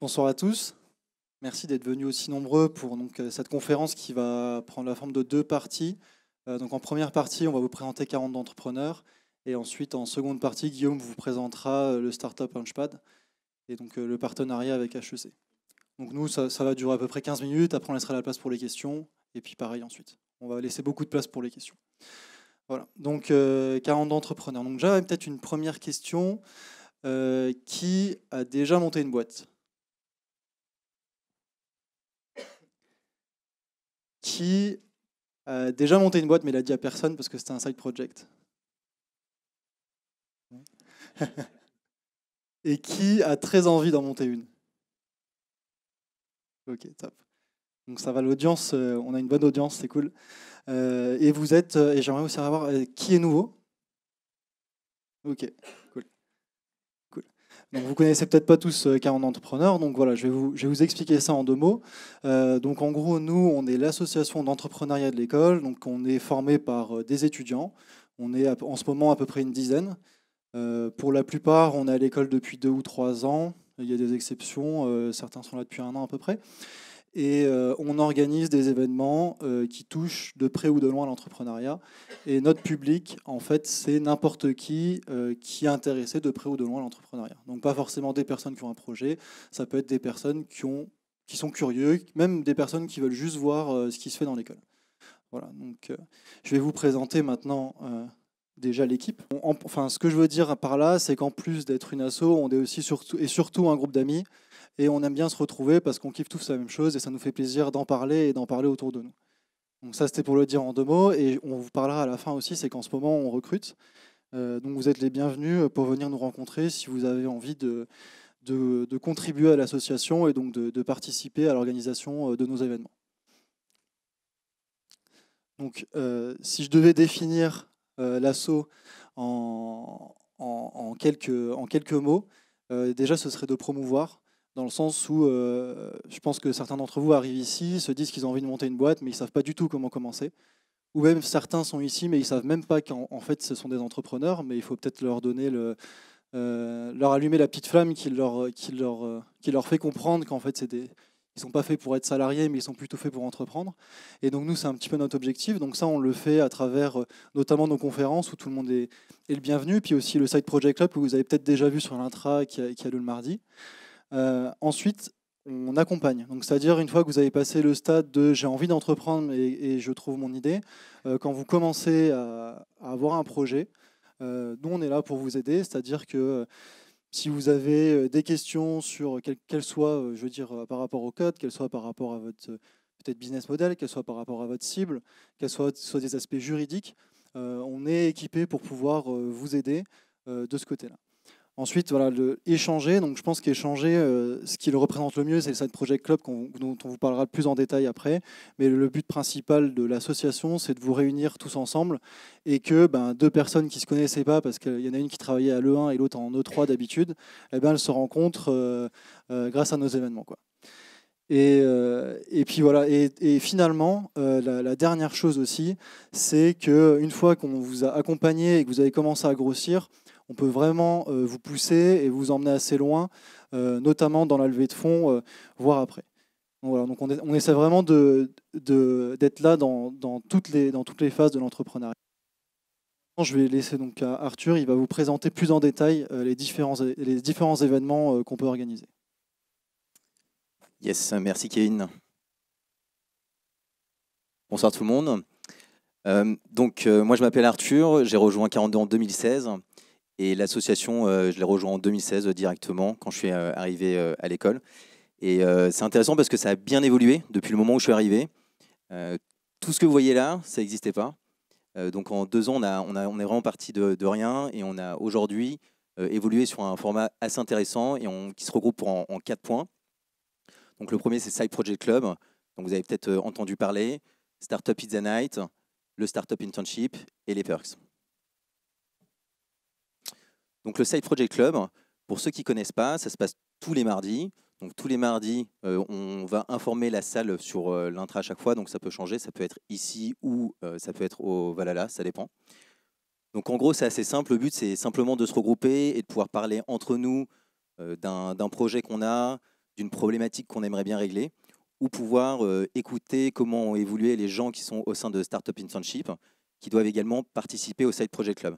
Bonsoir à tous. Merci d'être venus aussi nombreux pour donc, euh, cette conférence qui va prendre la forme de deux parties. Euh, donc en première partie, on va vous présenter 40 entrepreneurs. Et ensuite, en seconde partie, Guillaume vous présentera euh, le Startup Launchpad et donc le partenariat avec HEC. Donc nous, ça, va durer à peu près 15 minutes. Après, on laissera la place pour les questions. Et puis pareil ensuite. On va laisser beaucoup de place pour les questions. Voilà, donc 40 entrepreneurs. Donc j'avais peut-être une première question. qui a déjà monté une boîte qui a euh, déjà monté une boîte, mais l'a dit à personne parce que c'était un side project. Et qui a très envie d'en monter une. Ok, top. Donc ça va, l'audience, euh, on a une bonne audience, c'est cool. Euh, et vous êtes, et j'aimerais aussi savoir qui est nouveau. Ok. Vous vous connaissez peut-être pas tous 40 euh, entrepreneurs, Entrepreneur, donc voilà, je vais, vous, expliquer ça en deux mots. Euh, donc en gros, nous, on est l'association d'entrepreneuriat de l'école, donc on est formé par euh, des étudiants, on est en ce moment à peu près une dizaine. pour la plupart, on est à l'école depuis deux ou trois ans, il y a des exceptions, certains sont là depuis un an à peu près. Et euh, on organise des événements euh, qui touchent de près ou de loin l'entrepreneuriat. Et notre public, en fait, c'est n'importe qui euh, qui est intéressé de près ou de loin à l'entrepreneuriat. Donc pas forcément des personnes qui ont un projet, ça peut être des personnes qui, sont curieux, même des personnes qui veulent juste voir ce qui se fait dans l'école. Voilà, donc je vais vous présenter maintenant déjà l'équipe. Enfin, ce que je veux dire par là, c'est qu'en plus d'être une asso, on est aussi surtout, et surtout un groupe d'amis. Et on aime bien se retrouver parce qu'on kiffe tous la même chose et ça nous fait plaisir d'en parler et d'en parler autour de nous. Donc ça, c'était pour le dire en deux mots. Et on vous parlera à la fin aussi, c'est qu'en ce moment, on recrute. Euh, donc vous êtes les bienvenus pour venir nous rencontrer si vous avez envie de, de, contribuer à l'association et donc de, participer à l'organisation euh, de nos événements. Donc euh, si je devais définir l'asso l'assaut en, quelques, en quelques mots, déjà ce serait de promouvoir, dans le sens où euh, je pense que certains d'entre vous arrivent ici, se disent qu'ils ont envie de monter une boîte, mais ils ne savent pas du tout comment commencer. Ou même certains sont ici, mais ils ne savent même pas qu'en fait ce sont des entrepreneurs, mais il faut peut-être leur donner le, euh, leur allumer la petite flamme qui leur, qui leur, euh, qui leur fait comprendre qu'en fait, c'est des... ils ne sont pas faits pour être salariés, mais ils sont plutôt faits pour entreprendre. Et donc, nous, c'est un petit peu notre objectif. Donc, ça, on le fait à travers notamment nos conférences où tout le monde est, le bienvenu, puis aussi le Site Project Club que vous avez peut-être déjà vu sur l'intra qui, qui a lieu le mardi. Euh, ensuite, on accompagne. Donc, c'est-à-dire une fois que vous avez passé le stade de j'ai envie d'entreprendre et, je trouve mon idée, euh, quand vous commencez à, avoir un projet, euh, nous on est là pour vous aider. C'est-à-dire que si vous avez des questions sur qu'elles soient, je veux dire, par rapport au code, qu'elles soient par rapport à votre peut-être business model, qu'elles soient par rapport à votre cible, qu'elles soient des aspects juridiques, on est équipé pour pouvoir vous aider de ce côté-là. Ensuite, voilà, le échanger. Donc, je pense qu'échanger, euh, ce qui le représente le mieux, c'est le site Project Club, dont on vous parlera plus en détail après. Mais le but principal de l'association, c'est de vous réunir tous ensemble et que ben, deux personnes qui se connaissaient pas, parce qu'il y en a une qui travaillait à l'E1 et l'autre en E3 d'habitude, eh ben, elles se rencontrent euh, euh, grâce à nos événements. Quoi. Et, puis voilà. Et, finalement, la, la, dernière chose aussi, c'est que une fois qu'on vous a accompagné et que vous avez commencé à grossir, on peut vraiment euh, vous pousser et vous emmener assez loin, euh, notamment dans la levée de fonds, euh, voire après. on, essaie vraiment d'être là dans, toutes les, phases de l'entrepreneuriat. Je vais laisser donc à Arthur, il va vous présenter plus en détail les différents, événements qu'on peut organiser. Yes, merci Kevin. Bonsoir tout le monde. donc moi je m'appelle Arthur, j'ai rejoint 42 en 2016. Et l'association, euh, je l'ai rejoint en 2016 euh, directement, quand je suis euh, arrivé à l'école. Et c'est intéressant parce que ça a bien évolué depuis le moment où je suis arrivé. tout ce que vous voyez là, ça n'existait pas. donc en deux ans, on, est vraiment parti de, rien et on a aujourd'hui évolué sur un format assez intéressant et qui se regroupe en, quatre points. Donc le premier, c'est Side Project Club. Donc vous avez peut-être entendu parler. Startup It's a Night, le Startup Internship et les Perks. Donc le Side Project Club, pour ceux qui ne connaissent pas, ça se passe tous les mardis. Donc tous les mardis, euh, on va informer la salle sur euh, l'intra à chaque fois, donc ça peut changer, ça peut être ici ou euh, ça peut être au Valhalla, ça dépend. Donc en gros, c'est assez simple, le but c'est simplement de se regrouper et de pouvoir parler entre nous d'un projet qu'on a, d'une problématique qu'on aimerait bien régler, ou pouvoir écouter comment ont évolué les gens qui sont au sein de Startup Internship, qui doivent également participer au Side Project Club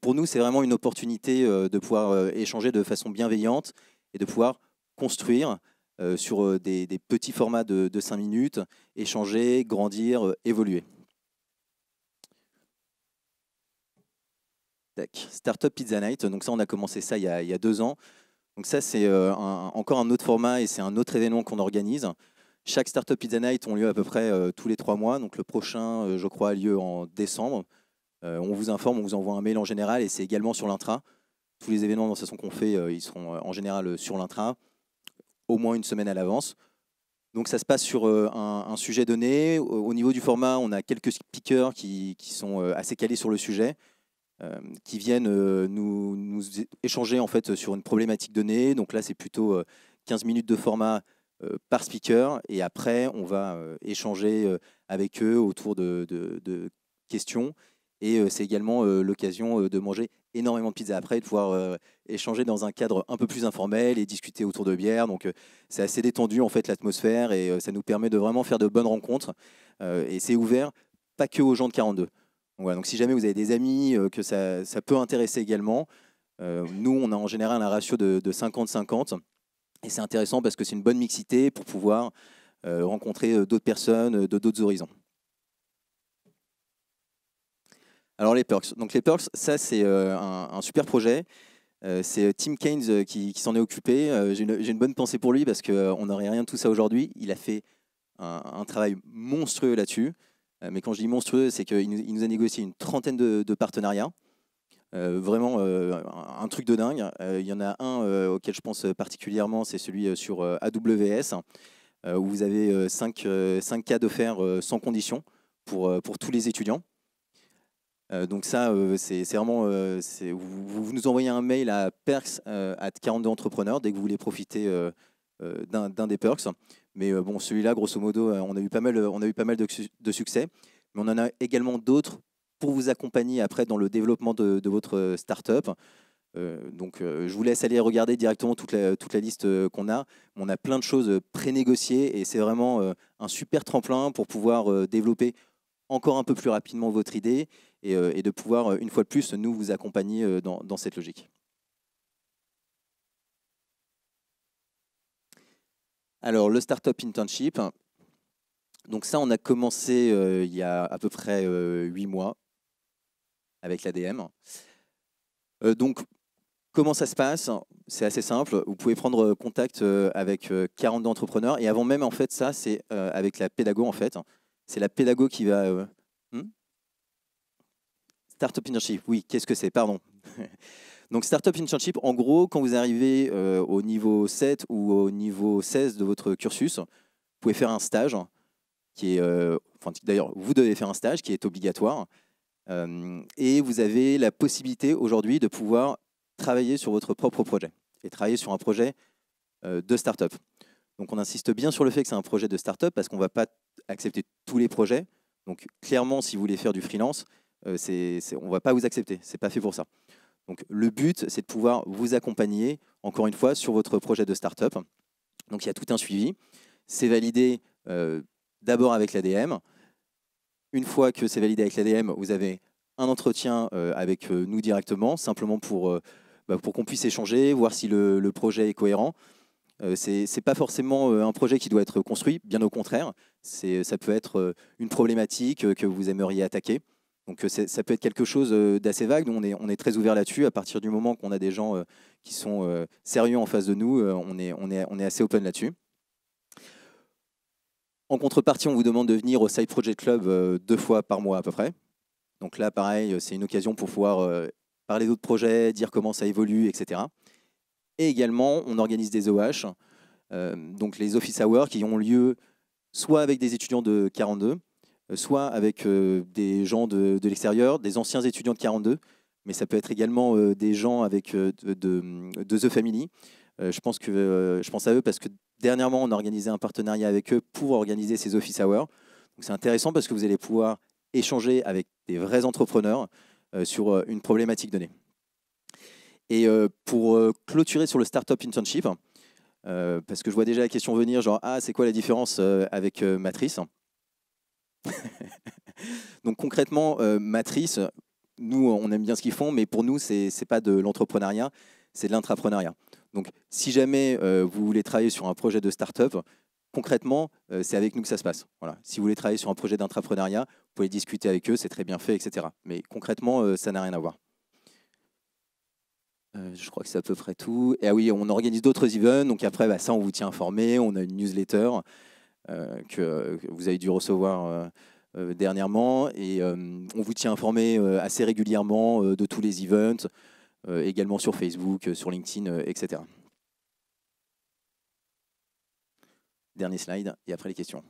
pour nous, c'est vraiment une opportunité euh, de pouvoir euh, échanger de façon bienveillante et de pouvoir construire euh, sur des, petits formats de, 5 minutes, échanger, grandir, évoluer. Startup Pizza Night, donc ça on a commencé ça il y a, deux ans. Donc ça c'est encore un autre format et c'est un autre événement qu'on organise. Chaque Startup Pizza Night ont lieu à peu près tous les trois mois. Donc le prochain, je crois, a lieu en décembre. Euh, on vous informe, on vous envoie un mail en général et c'est également sur l'intra. Tous les événements dans qu'on fait, euh, ils seront euh, en général sur l'intra, au moins une semaine à l'avance. Donc ça se passe sur un, sujet donné. Au, niveau du format, on a quelques speakers qui, sont assez calés sur le sujet, qui viennent nous, échanger en fait sur une problématique donnée. Donc là, c'est plutôt 15 minutes de format par speaker, et après, on va échanger avec eux autour de questions et c'est également l'occasion de manger énormément de pizza après, de pouvoir échanger dans un cadre un peu plus informel et discuter autour de bière. Donc c'est assez détendu en fait l'atmosphère et ça nous permet de vraiment faire de bonnes rencontres. et c'est ouvert pas que aux gens de 42. donc si jamais vous avez des amis que ça, peut intéresser également, nous, on a en général un ratio de 50-50. Et c'est intéressant parce que c'est une bonne mixité pour pouvoir rencontrer d'autres personnes de d'autres horizons. Alors les perks. Donc les perks, ça c'est euh, un, super projet. Euh, c'est euh, Tim Keynes qui, s'en est occupé. J'ai une, bonne pensée pour lui parce qu'on n'aurait rien de tout ça aujourd'hui. Il a fait un, travail monstrueux là-dessus. mais quand je dis monstrueux, c'est qu'il nous, a négocié une trentaine de, partenariats. vraiment un truc de dingue. Il y en a un auquel je pense particulièrement, c'est celui sur AWS, où vous avez 5, 5 cas d'offres sans condition pour, pour tous les étudiants. Euh, donc ça, euh, c'est vraiment, euh, vous, nous envoyez un mail à perks at 42 entrepreneurs dès que vous voulez profiter d'un des perks. Mais bon, celui-là, grosso modo, on a eu pas mal, on a eu pas mal de, succès. Mais on en a également d'autres pour vous accompagner après dans le développement de, votre startup. donc, je vous laisse aller regarder directement toute la, toute la liste qu'on a. On a plein de choses pré-négociées et c'est vraiment un super tremplin pour pouvoir développer encore un peu plus rapidement votre idée euh, et, de pouvoir, euh, une fois de plus, nous vous accompagner euh, dans, cette logique. Alors, le Startup Internship, donc ça, on a commencé il y a à peu près huit mois avec l'ADM. donc, comment ça se passe C'est assez simple. Vous pouvez prendre contact avec 40 entrepreneurs. Et avant même, en fait, ça, c'est avec la pédago, en fait. C'est la pédago qui va Startup Internship, oui, qu'est-ce que c'est Pardon. Donc Startup Internship, en gros, quand vous arrivez euh, au niveau 7 ou au niveau 16 de votre cursus, vous pouvez faire un stage, qui est, euh, d'ailleurs, vous devez faire un stage qui est obligatoire, euh, et vous avez la possibilité aujourd'hui de pouvoir travailler sur votre propre projet, et travailler sur un projet de startup. Donc on insiste bien sur le fait que c'est un projet de startup, parce qu'on ne va pas accepter tous les projets. Donc clairement, si vous voulez faire du freelance, euh, on va pas vous accepter, c'est pas fait pour ça. Donc le but, c'est de pouvoir vous accompagner, encore une fois, sur votre projet de start-up. Donc il y a tout un suivi. C'est validé euh, d'abord avec l'ADM. Une fois que c'est validé avec l'ADM, vous avez un entretien euh, avec nous directement, simplement pour, bah, pour qu'on puisse échanger, voir si le, projet est cohérent. Euh, c'est n'est pas forcément un projet qui doit être construit, bien au contraire. Ça peut être une problématique que vous aimeriez attaquer. Donc euh, ça peut être quelque chose euh, d'assez vague. Nous, on est, très ouvert là-dessus. À partir du moment qu'on a des gens euh, qui sont sérieux en face de nous, on, est, on est, on est assez open là-dessus. En contrepartie, on vous demande de venir au Side Project Club deux fois par mois à peu près. Donc là, pareil, c'est une occasion pour pouvoir parler d'autres projets, dire comment ça évolue, etc. Et également, on organise des OH, donc les office hours qui ont lieu soit avec des étudiants de 42, euh, soit avec euh, des gens de, l'extérieur, des anciens étudiants de 42, mais ça peut être également euh, des gens avec de, The Family. je, pense que, je pense à eux parce que dernièrement, on a organisé un partenariat avec eux pour organiser ces office hours. C'est intéressant parce que vous allez pouvoir échanger avec des vrais entrepreneurs sur une problématique donnée. Et pour clôturer sur le Startup Internship, parce que je vois déjà la question venir, genre, ah, c'est quoi la différence avec Matrice Donc concrètement, euh, Matrice, nous, on aime bien ce qu'ils font, mais pour nous, ce n'est pas de l'entrepreneuriat, c'est de l'intrapreneuriat. Donc si jamais euh, vous voulez travailler sur un projet de start-up, concrètement, euh, c'est avec nous que ça se passe. Voilà. Si vous voulez travailler sur un projet d'intrapreneuriat, vous pouvez discuter avec eux, c'est très bien fait, etc. Mais concrètement, ça n'a rien à voir. je crois que c'est à peu près tout. Et ah oui, on organise d'autres events. Donc après, bah, ça, on vous tient informé. On a une newsletter. Euh, que, vous avez dû recevoir euh, euh, dernièrement. Et on vous tient informé assez régulièrement de tous les events, également sur Facebook, sur LinkedIn, etc. Dernier slide, et après les questions.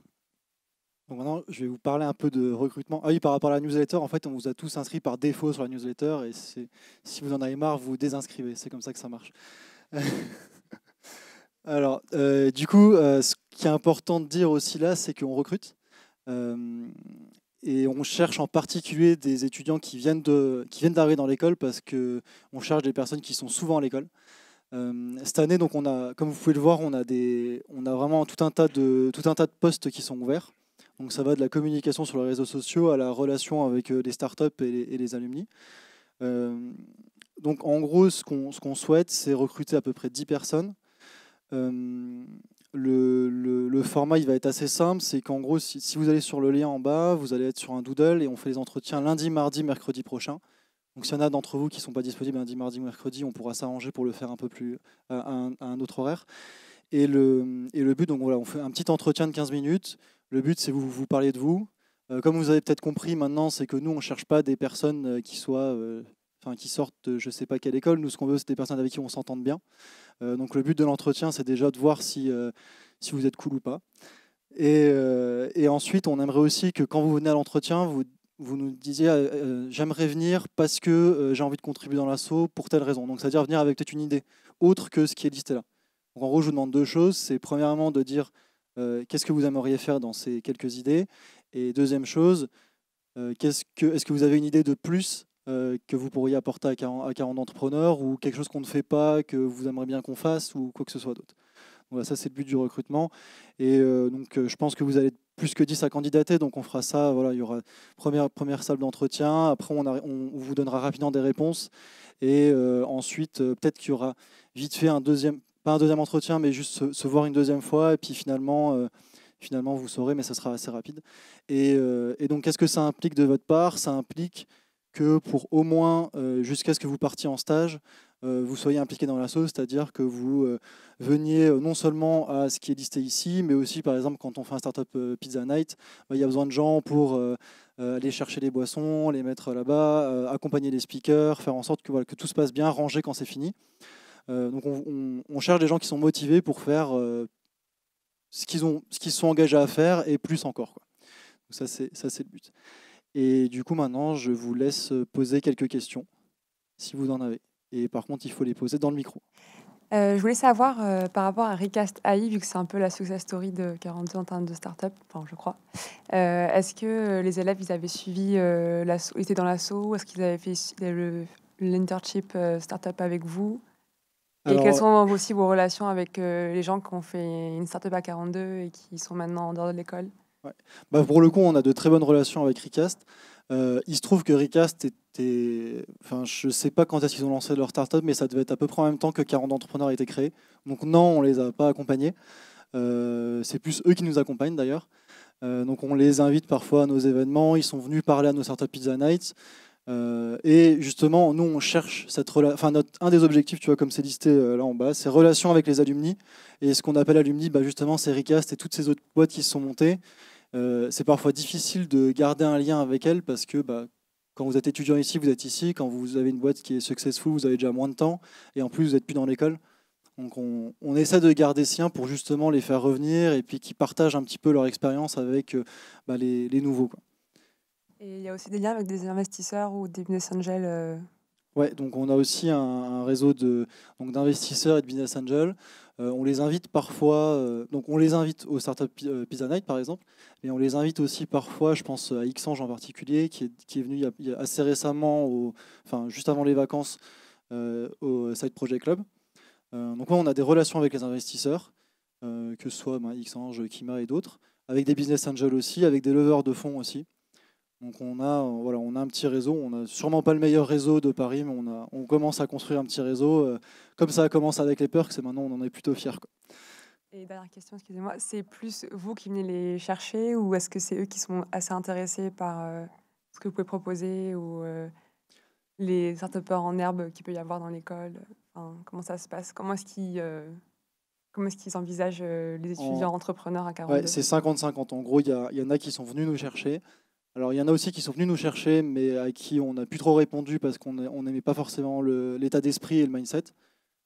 Donc maintenant, je vais vous parler un peu de recrutement. Ah oui, par rapport à la newsletter, en fait, on vous a tous inscrits par défaut sur la newsletter et si vous en avez marre, vous désinscrivez. C'est comme ça que ça marche. Alors, euh, du coup, euh, ce qui est important de dire aussi là, c'est qu'on recrute. Euh, et on cherche en particulier des étudiants qui viennent d'arriver dans l'école parce qu'on cherche des personnes qui sont souvent à l'école. cette année, donc, on a, comme vous pouvez le voir, on a, on a vraiment tout un, tas de, tout un tas de postes qui sont ouverts. Donc ça va de la communication sur les réseaux sociaux à la relation avec les startups et les, et les alumni. donc en gros, ce qu'on souhaite, c'est recruter à peu près 10 personnes euh, le, format il va être assez simple, c'est qu'en gros, si, vous allez sur le lien en bas, vous allez être sur un doodle et on fait les entretiens lundi, mardi, mercredi prochain. Donc s'il y en a d'entre vous qui ne sont pas disponibles lundi, mardi mercredi, on pourra s'arranger pour le faire un peu plus euh, à un, autre horaire. Et le, et le but, donc voilà, on fait un petit entretien de 15 minutes. Le but, c'est vous vous parlez de vous. Euh, comme vous avez peut-être compris maintenant, c'est que nous, on ne cherche pas des personnes qui soient qui sortent de euh, je ne sais pas quelle école. Nous, ce qu'on veut, c'est des personnes avec qui on s'entende bien. Euh, donc le but de l'entretien, c'est déjà de voir si, euh, si vous êtes cool ou pas. Et, ensuite, on aimerait aussi que quand vous venez à l'entretien, vous, vous nous disiez j'aimerais venir parce que j'ai envie de contribuer dans l'assaut pour telle raison. Donc c'est-à-dire venir avec peut-être une idée autre que ce qui est listé là. en gros, je vous demande deux choses. C'est premièrement de dire qu'est-ce que vous aimeriez faire dans ces quelques idées. Et deuxième chose, ce que, est -ce que vous avez une idée de plus euh, que vous pourriez apporter à 40, entrepreneurs ou quelque chose qu'on ne fait pas, que vous aimeriez bien qu'on fasse ou quoi que ce soit d'autre. Voilà, ça c'est le but du recrutement. Et euh, donc euh, je pense que vous allez plus que 10 à candidater, donc on fera ça. Voilà, il y aura première, première salle d'entretien, après on, on, vous donnera rapidement des réponses. Et ensuite, peut-être qu'il y aura vite fait un deuxième, pas un deuxième entretien, mais juste se, voir une deuxième fois. Et puis finalement, finalement vous saurez, mais ça sera assez rapide. Et, et donc qu'est-ce que ça implique de votre part Ça implique que pour au moins, euh, jusqu'à ce que vous partiez en stage, euh, vous soyez impliqué dans l'assaut, c'est-à-dire que vous euh, veniez non seulement à ce qui est listé ici, mais aussi, par exemple, quand on fait un Startup Pizza Night, bah, il y a besoin de gens pour aller chercher les boissons, les mettre là-bas, accompagner les speakers, faire en sorte que, tout se passe bien, ranger quand c'est fini. donc on, cherche des gens qui sont motivés pour faire ce qu'ils se sont engagés à faire et plus encore. Donc ça, c'est le but. Et du coup, maintenant, je vous laisse poser quelques questions, si vous en avez. Et par contre, il faut les poser dans le micro. Euh, je voulais savoir euh, par rapport à Recast AI, vu que c'est un peu la success story de 42 en termes de start-up, enfin je crois. Euh, est-ce que les élèves ils avaient suivi la étaient dans l'assaut Est-ce qu'ils avaient fait l'internship start-up avec vous Et quelles sont aussi vos relations avec les gens qui ont fait une start-up à 42 et qui sont maintenant en dehors de l'école bah, pour le coup, on a de très bonnes relations avec Recast. Euh, il se trouve que Recast était. Enfin, je ne sais pas quand est-ce qu'ils ont lancé leur startup, mais ça devait être à peu près en même temps que 40 entrepreneurs étaient créés. Donc, non, on ne les a pas accompagnés. Euh, c'est plus eux qui nous accompagnent d'ailleurs. Euh, donc, on les invite parfois à nos événements. Ils sont venus parler à nos Startup Pizza Nights. et justement, nous, on cherche cette Enfin, un des objectifs, tu vois, comme c'est listé là en bas, c'est relations avec les alumni. Et ce qu'on appelle alumni, bah, justement, c'est Recast et toutes ces autres boîtes qui se sont montées euh, c'est parfois difficile de garder un lien avec elles parce que bah, quand vous êtes étudiant ici, vous êtes ici. Quand vous avez une boîte qui est successful, vous avez déjà moins de temps. Et en plus, vous n'êtes plus dans l'école. Donc on, essaie de garder liens pour justement les faire revenir et puis qu'ils partagent un petit peu leur expérience avec euh, bah, les, nouveaux. Et il y a aussi des liens avec des investisseurs ou des business angels euh Oui, donc on a aussi un, un réseau d'investisseurs et de business angels. Euh, on les invite parfois, euh, donc on les invite au Startup euh, Pizza Night par exemple, mais on les invite aussi parfois, je pense à Xange en particulier, qui est, venu assez récemment, enfin juste avant les vacances, au Side Project Club. donc on a des relations avec les investisseurs, que ce soit ben, Xange, Kima et d'autres, avec des business angels aussi, avec des leveurs de fonds aussi. Donc on a, euh, voilà, on a un petit réseau, on n'a sûrement pas le meilleur réseau de Paris, mais on, commence à construire un petit réseau. Euh, comme ça commence avec les perks, c'est maintenant on en est plutôt fiers. Et dernière question, excusez-moi, c'est plus vous qui venez les chercher ou est-ce que c'est eux qui sont assez intéressés par euh, ce que vous pouvez proposer ou les les peurs en herbe qu'il peut y avoir dans l'école Comment ça se passe Comment est-ce qu'ils Comment est-ce qu'ils envisagent les étudiants entrepreneurs à 42 ouais, C'est 50-50. En gros, il y, y, en a qui sont venus nous chercher alors il y en a aussi qui sont venus nous chercher, mais à qui on n'a plus trop répondu parce qu'on n'aimait pas forcément l'état d'esprit et le mindset.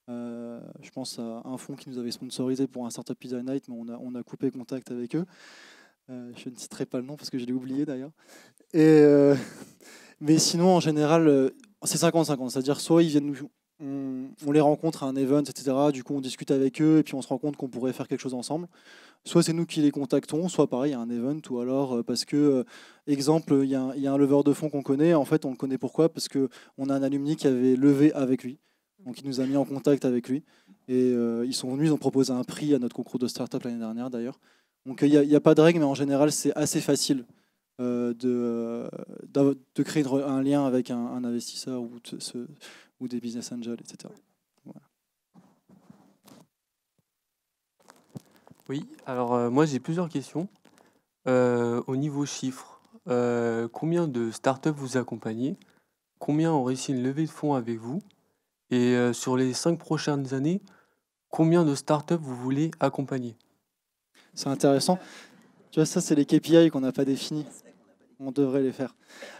Euh, je pense à un fonds qui nous avait sponsorisé pour un Startup Pizza Night, mais on a, coupé contact avec eux. Euh, je ne citerai pas le nom parce que je l'ai oublié d'ailleurs. Euh, mais sinon, en général, c'est 50-50. C'est-à-dire soit ils viennent nous, on, les rencontre à un event, etc. Du coup, on discute avec eux et puis on se rend compte qu'on pourrait faire quelque chose ensemble. Soit c'est nous qui les contactons, soit pareil a un event, ou alors euh, parce que, euh, exemple, il y, a un leveur de fonds qu'on connaît. En fait, on le connaît pourquoi Parce que on a un alumni qui avait levé avec lui. Donc, il nous a mis en contact avec lui. Et euh, ils sont venus, ils ont proposé un prix à notre concours de start-up l'année dernière, d'ailleurs. Donc, il n'y a, pas de règle, mais en général, c'est assez facile de, de, créer un lien avec un, investisseur ou de, ou des business angels, etc. Oui, alors euh, moi j'ai plusieurs questions. Euh, au niveau chiffres, euh, combien de startups vous accompagnez Combien ont réussi une levée de fonds avec vous Et sur les cinq prochaines années, combien de startups vous voulez accompagner C'est intéressant. Tu vois, ça, c'est les KPI qu'on n'a pas définis on devrait les faire.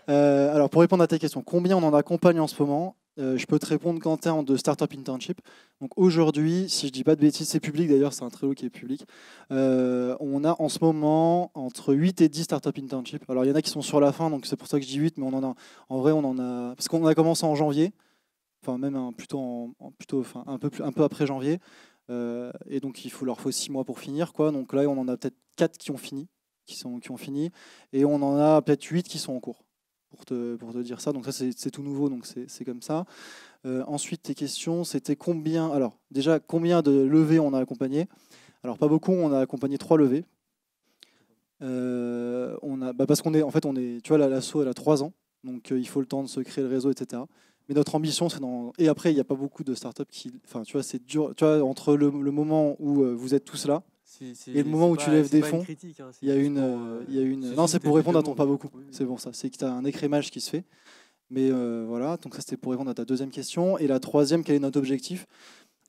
alors, pour répondre à ta question, combien on en accompagne en ce moment euh, je peux te répondre, qu'en termes de Startup Internship. Donc aujourd'hui, si je dis pas de bêtises, c'est public d'ailleurs, c'est un Trello qui est public. Euh, on a en ce moment entre 8 et 10 Startup internship. Alors il y en a qui sont sur la fin, donc c'est pour ça que je dis 8, mais on en a, en vrai, on en a. Parce qu'on a commencé en janvier, enfin même un, plutôt, plutôt enfin, un, peu, un peu après janvier. Euh, et donc il faut, leur faut 6 mois pour finir. Quoi. Donc là, on en a peut-être 4 qui ont fini. Qui, sont, qui ont fini, et on en a peut-être 8 qui sont en cours pour te, dire ça. Donc ça, c'est tout nouveau, donc c'est comme ça. Euh, ensuite, tes questions, c'était combien... Alors, déjà, combien de levées on a accompagné Alors, pas beaucoup, on a accompagné trois levées. Euh, on a, bah, parce qu'on est, en fait, on est, tu vois, l'asso, elle a trois ans, donc euh, il faut le temps de se créer le réseau, etc. Mais notre ambition, c'est dans... Et après, il n'y a pas beaucoup de startups qui... Enfin, tu vois, c'est dur. Tu vois, entre le moment où vous êtes tous là, et le moment où tu lèves des fonds, hein, euh, euh, il y a une, y a une... non, c'est pour répondre à ton pas beaucoup. C'est bon ça. C'est que tu as un écrémage qui se fait. Mais euh, voilà, donc ça c'était pour répondre à ta deuxième question. Et la troisième, quel est notre objectif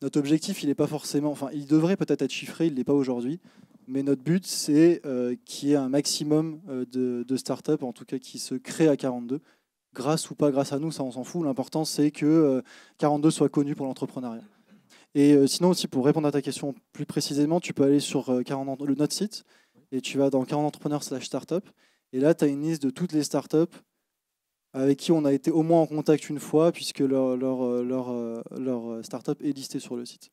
Notre objectif, il n'est pas forcément, enfin, il devrait peut-être être chiffré, il ne l'est pas aujourd'hui. Mais notre but, c'est qu'il y ait un maximum de, de startups, en tout cas qui se créent à 42. Grâce ou pas grâce à nous, ça on s'en fout. L'important, c'est que 42 soit connu pour l'entrepreneuriat. Et euh, sinon aussi, pour répondre à ta question plus précisément, tu peux aller sur euh, le, notre site et tu vas dans 40 entrepreneurs slash startup. Et là, tu as une liste de toutes les startups avec qui on a été au moins en contact une fois, puisque leur, leur, euh, leur, leur startup est listée sur le site.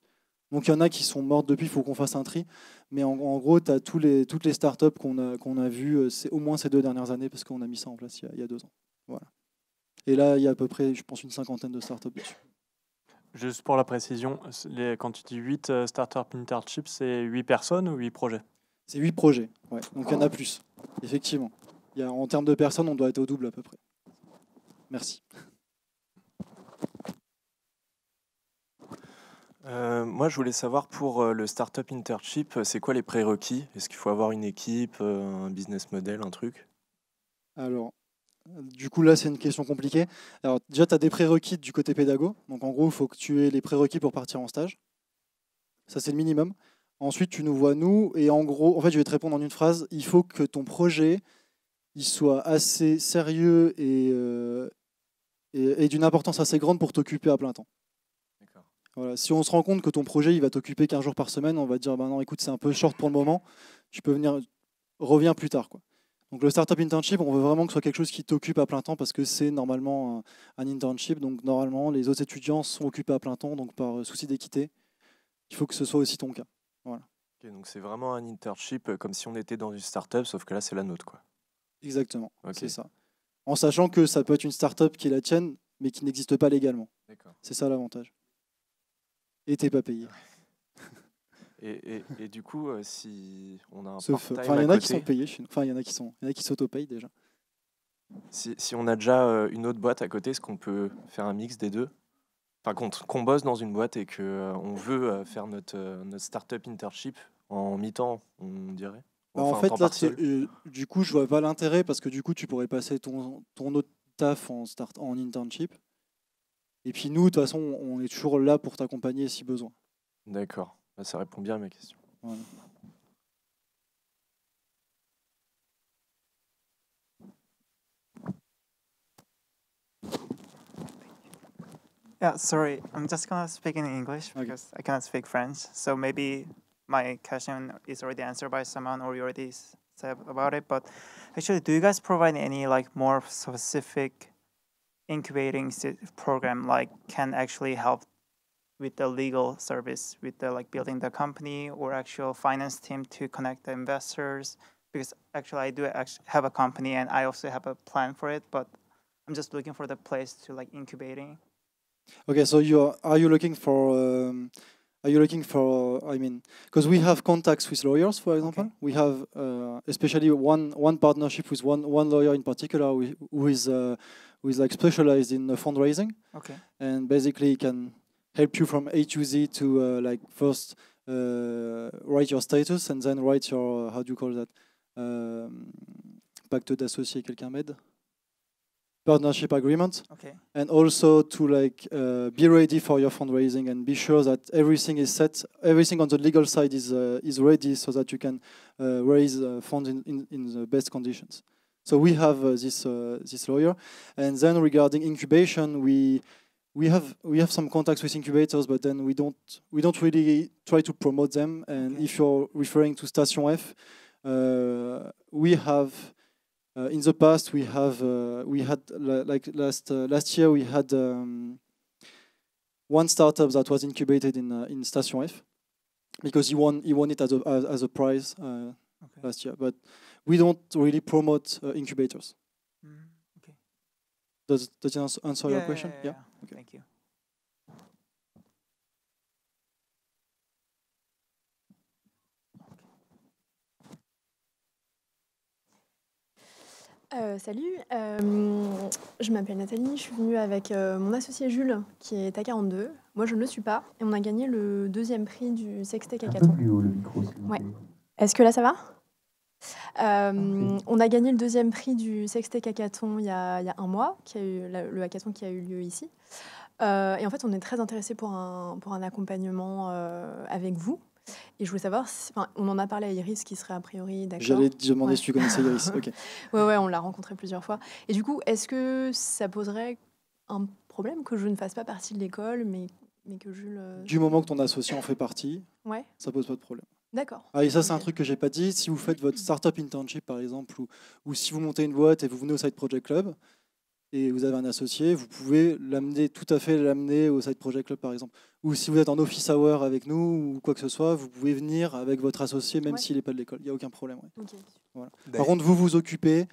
Donc il y en a qui sont mortes depuis, il faut qu'on fasse un tri. Mais en, gros, tu as tous les, toutes les startups qu'on a, qu'on a vues au moins ces deux dernières années, parce qu'on a mis ça en place il y a, il deux ans. Voilà. Et là, il y a à peu près, je pense, une cinquantaine de startups dessus. Juste pour la précision, quand tu dis 8 euh, Startup internships, c'est 8 personnes ou 8 projets C'est 8 projets, ouais. donc il y en a ah. plus, effectivement. y en termes de personnes, on doit être au double à peu près. Merci. Euh, moi, je voulais savoir pour euh, le Startup Internship, c'est quoi les prérequis Est-ce qu'il faut avoir une équipe, un business model, un truc Alors, du coup, là, c'est une question compliquée. Alors, déjà, tu as des prérequis du côté pédago. Donc, en gros, il faut que tu aies les prérequis pour partir en stage. Ça, c'est le minimum. Ensuite, tu nous vois, nous. Et en gros, en fait, je vais te répondre en une phrase. Il faut que ton projet, il soit assez sérieux et, euh, d'une importance assez grande pour t'occuper à plein temps. Si on se rend compte que ton projet, il va t'occuper qu'un jour par semaine, on va dire, bah non, écoute, c'est un peu short pour le moment, tu peux venir, reviens plus tard. Quoi. Donc le startup internship, on veut vraiment que ce soit quelque chose qui t'occupe à plein temps parce que c'est normalement un, internship. Donc normalement, les autres étudiants sont occupés à plein temps, donc par euh, souci d'équité, il faut que ce soit aussi ton cas. donc c'est vraiment un internship euh, comme si on était dans une startup, sauf que là c'est la nôtre, quoi. Exactement. C'est ça. En sachant que ça peut être une startup qui est la tienne, mais qui n'existe pas légalement. C'est ça l'avantage. Et t'es pas payé. Et, du coup, euh, si on a un Sauf, part il y en a qui sont payés, enfin il y en a qui sont, il y en a qui s'auto-payent déjà. Si, on a déjà euh, une autre boîte à côté, est-ce qu'on peut faire un mix des deux Enfin, qu'on, qu'on bosse dans une boîte et qu'on euh, veut faire notre notre startup internship en mi-temps, on dirait. Bah, en fait, là, du coup, je vois pas l'intérêt parce que du coup, tu pourrais passer ton, ton autre taf en start en internship. Et puis nous, de toute façon, on est toujours là pour t'accompagner si besoin. D'accord. Ça répond bien à ma question. Ouais. Yeah, sorry. I'm just gonna speak in English because okay. I cannot speak French. So maybe my question is already answered by someone or you already said about it. But actually, do you guys provide any like more specific incubating program like can actually help with the legal service, with the like building the company or actual finance team to connect the investors. Because actually, I do actually have a company and I also have a plan for it, but I'm just looking for the place to like incubating. Okay, so you are you looking for? Um, are you looking for? I mean, because we have contacts with lawyers, for example. Okay. We have uh, especially one one partnership with one one lawyer in particular who is uh, who is like specialized in uh, fundraising. Okay. And basically, can help you from A to Z to uh, like first uh, write your status and then write your uh, how do you call that um, pacte d'associé quelqu'un m'aide partnership agreement okay. and also to like uh, be ready for your fundraising and be sure that everything is set everything on the legal side is uh, is ready so that you can uh, raise funds in, in, in, the best conditions so we have this this lawyer and then regarding incubation we we have we have some contacts with incubators, but then we don't we don't really try to promote them. And okay. if you're referring to Station F, uh, we have uh, in the past we have uh, we had like last uh, last year we had um, one startup that was incubated in uh, in Station F because he won he won it as a as, as a prize uh, okay. last year. But we don't really promote incubators. Mm, okay. Does does answer yeah, your question? yeah. yeah, yeah. Euh, salut, euh, je m'appelle Nathalie, je suis venue avec euh, mon associé Jules qui est à 42. Moi je ne le suis pas et on a gagné le deuxième prix du Sextec à Ouais. Est-ce que là ça va ah euh, on a gagné le deuxième prix du Sextech Hackathon il y, a, il un mois, qui a eu, le hackathon qui a eu lieu ici. Euh, et en fait, on est très intéressé pour un, pour un accompagnement euh, avec vous. Et je voulais savoir, si, on en a parlé à Iris, qui serait a priori d'accord. J'allais te demander si tu connaissais Iris. ok. ouais, ouais, on l'a rencontré plusieurs fois. Et du coup, est-ce que ça poserait un problème que je ne fasse pas partie de l'école, mais, mais que Jules. Du moment que ton associé en fait partie, ouais. ça pose pas de problème. D'accord. Ah, et ça, c'est un truc que j'ai pas dit. Si vous faites votre mm. startup internship, par exemple, ou, ou si vous montez une boîte et vous venez au Side Project Club et vous avez un associé, vous pouvez l'amener tout à fait l'amener au Side Project Club, par exemple. Ou si vous êtes en office hour avec nous ou quoi que ce soit, vous pouvez venir avec votre associé, même s'il n'est pas de l'école. Il n'y a aucun problème. Par contre, vous vous occupez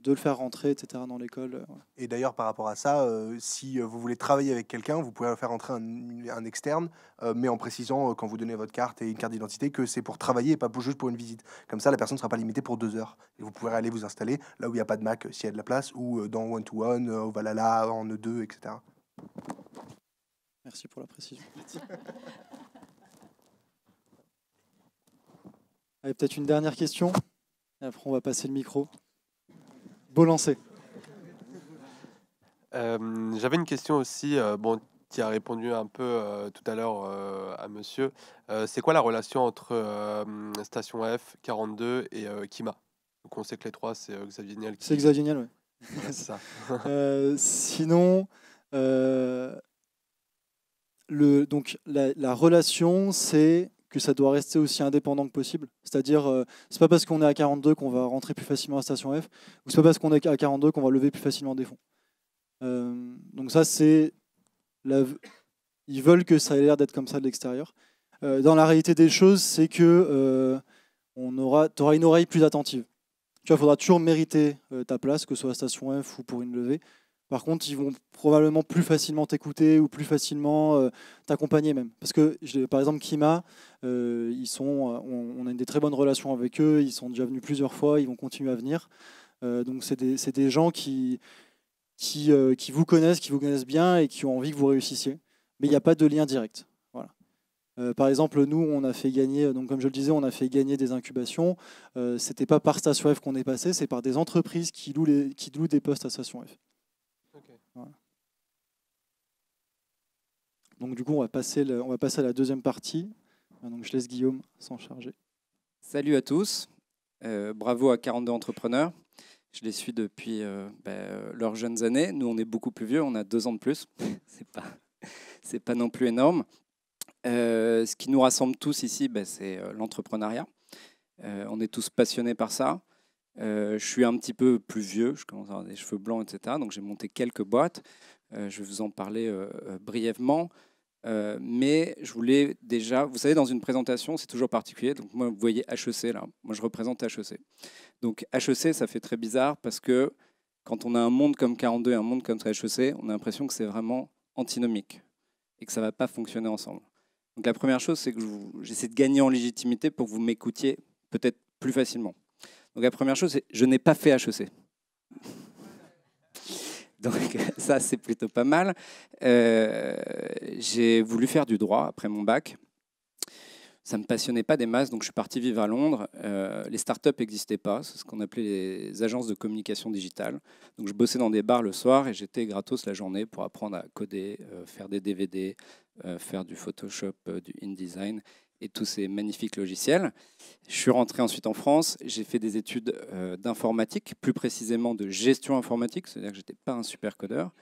de le faire rentrer, etc., dans l'école. Euh, et d'ailleurs, par rapport à ça, euh, si euh, vous voulez travailler avec quelqu'un, vous pouvez faire rentrer un, externe, mais en précisant, quand vous donnez votre carte et une carte d'identité, que c'est pour travailler et pas juste pour une visite. Comme ça, la personne ne sera pas limitée pour deux heures. Et vous pourrez aller vous installer là où il n'y a pas de Mac, s'il y a de la place, ou dans One-to-One, au en E2, etc. Merci pour la précision. Allez, peut-être une dernière question. après, on va passer le micro. Beau lancer. Euh, j'avais une question aussi. Euh, bon, tu as répondu un peu euh, tout à l'heure à monsieur. c'est quoi la relation entre Station F, 42 et Kima Donc on sait que les trois, c'est Xavier Niel. C'est Xavier Niel, oui. sinon, le, donc, la relation, c'est que ça doit rester aussi indépendant que possible. C'est-à-dire, euh, c'est pas parce qu'on est à 42 qu'on va rentrer plus facilement à Station F, ou c'est pas parce qu'on est à 42 qu'on va lever plus facilement des fonds. Euh, donc ça, c'est... Ils veulent que ça ait l'air d'être comme ça de l'extérieur. Euh, dans la réalité des choses, c'est que on aura... tu auras une oreille plus attentive. Tu vois, il faudra toujours mériter ta place, que ce soit à Station F ou pour une levée. Par contre, ils vont probablement plus facilement t'écouter ou plus facilement euh, t'accompagner même. Parce que, par exemple, Kima, euh, ils sont, euh, on, a des très bonnes relations avec eux, ils sont déjà venus plusieurs fois, ils vont continuer à venir. donc, c'est des, gens qui, qui, vous connaissent, qui vous connaissent bien et qui ont envie que vous réussissiez. Mais il n'y a pas de lien direct. Voilà. par exemple, nous, on a fait gagner, donc comme je le disais, on a fait gagner des incubations. C'était pas par Station F qu'on est passé, c'est par des entreprises qui louent, qui des postes à Station F. Donc du coup, on va passer, on va passer à la deuxième partie. Hein, donc je laisse Guillaume s'en charger. Salut à tous. Euh, bravo à 42 entrepreneurs. Je les suis depuis euh, ben, euh, leurs jeunes années. Nous, on est beaucoup plus vieux, on a deux ans de plus. c'est pas, pas non plus énorme. ce qui nous rassemble tous ici, ben, c'est l'entrepreneuriat. on est tous passionnés par ça. je suis un petit peu plus vieux, je commence à avoir des cheveux blancs, etc. Donc j'ai monté quelques boîtes. je vais vous en parler brièvement. Euh, mais je voulais déjà, vous savez, dans une présentation, c'est toujours particulier. Donc, moi, vous voyez HEC là. Moi, je représente HEC. Donc, HEC, ça fait très bizarre parce que quand on a un monde comme 42 et un monde comme HEC, on a l'impression que c'est vraiment antinomique et que ça ne va pas fonctionner ensemble. Donc, la première chose, c'est que j'essaie de gagner en légitimité pour que vous m'écoutiez peut-être plus facilement. Donc, la première chose, c'est je n'ai pas fait HEC. Donc ça, c'est plutôt pas mal. Euh, j'ai voulu faire du droit après mon bac. Ça ne me passionnait pas des masses, donc je suis parti vivre à Londres. Euh, les startups n'existaient pas, c'est ce qu'on appelait les agences de communication digitale. Donc je bossais dans des bars le soir et j'étais gratos la journée pour apprendre à coder, euh, faire des DVD, faire du Photoshop, du InDesign et tous ces magnifiques logiciels. Je suis rentré ensuite en France, j'ai fait des études euh, d'informatique, plus précisément de gestion informatique, c'est-à-dire que je n'étais pas un super codeur,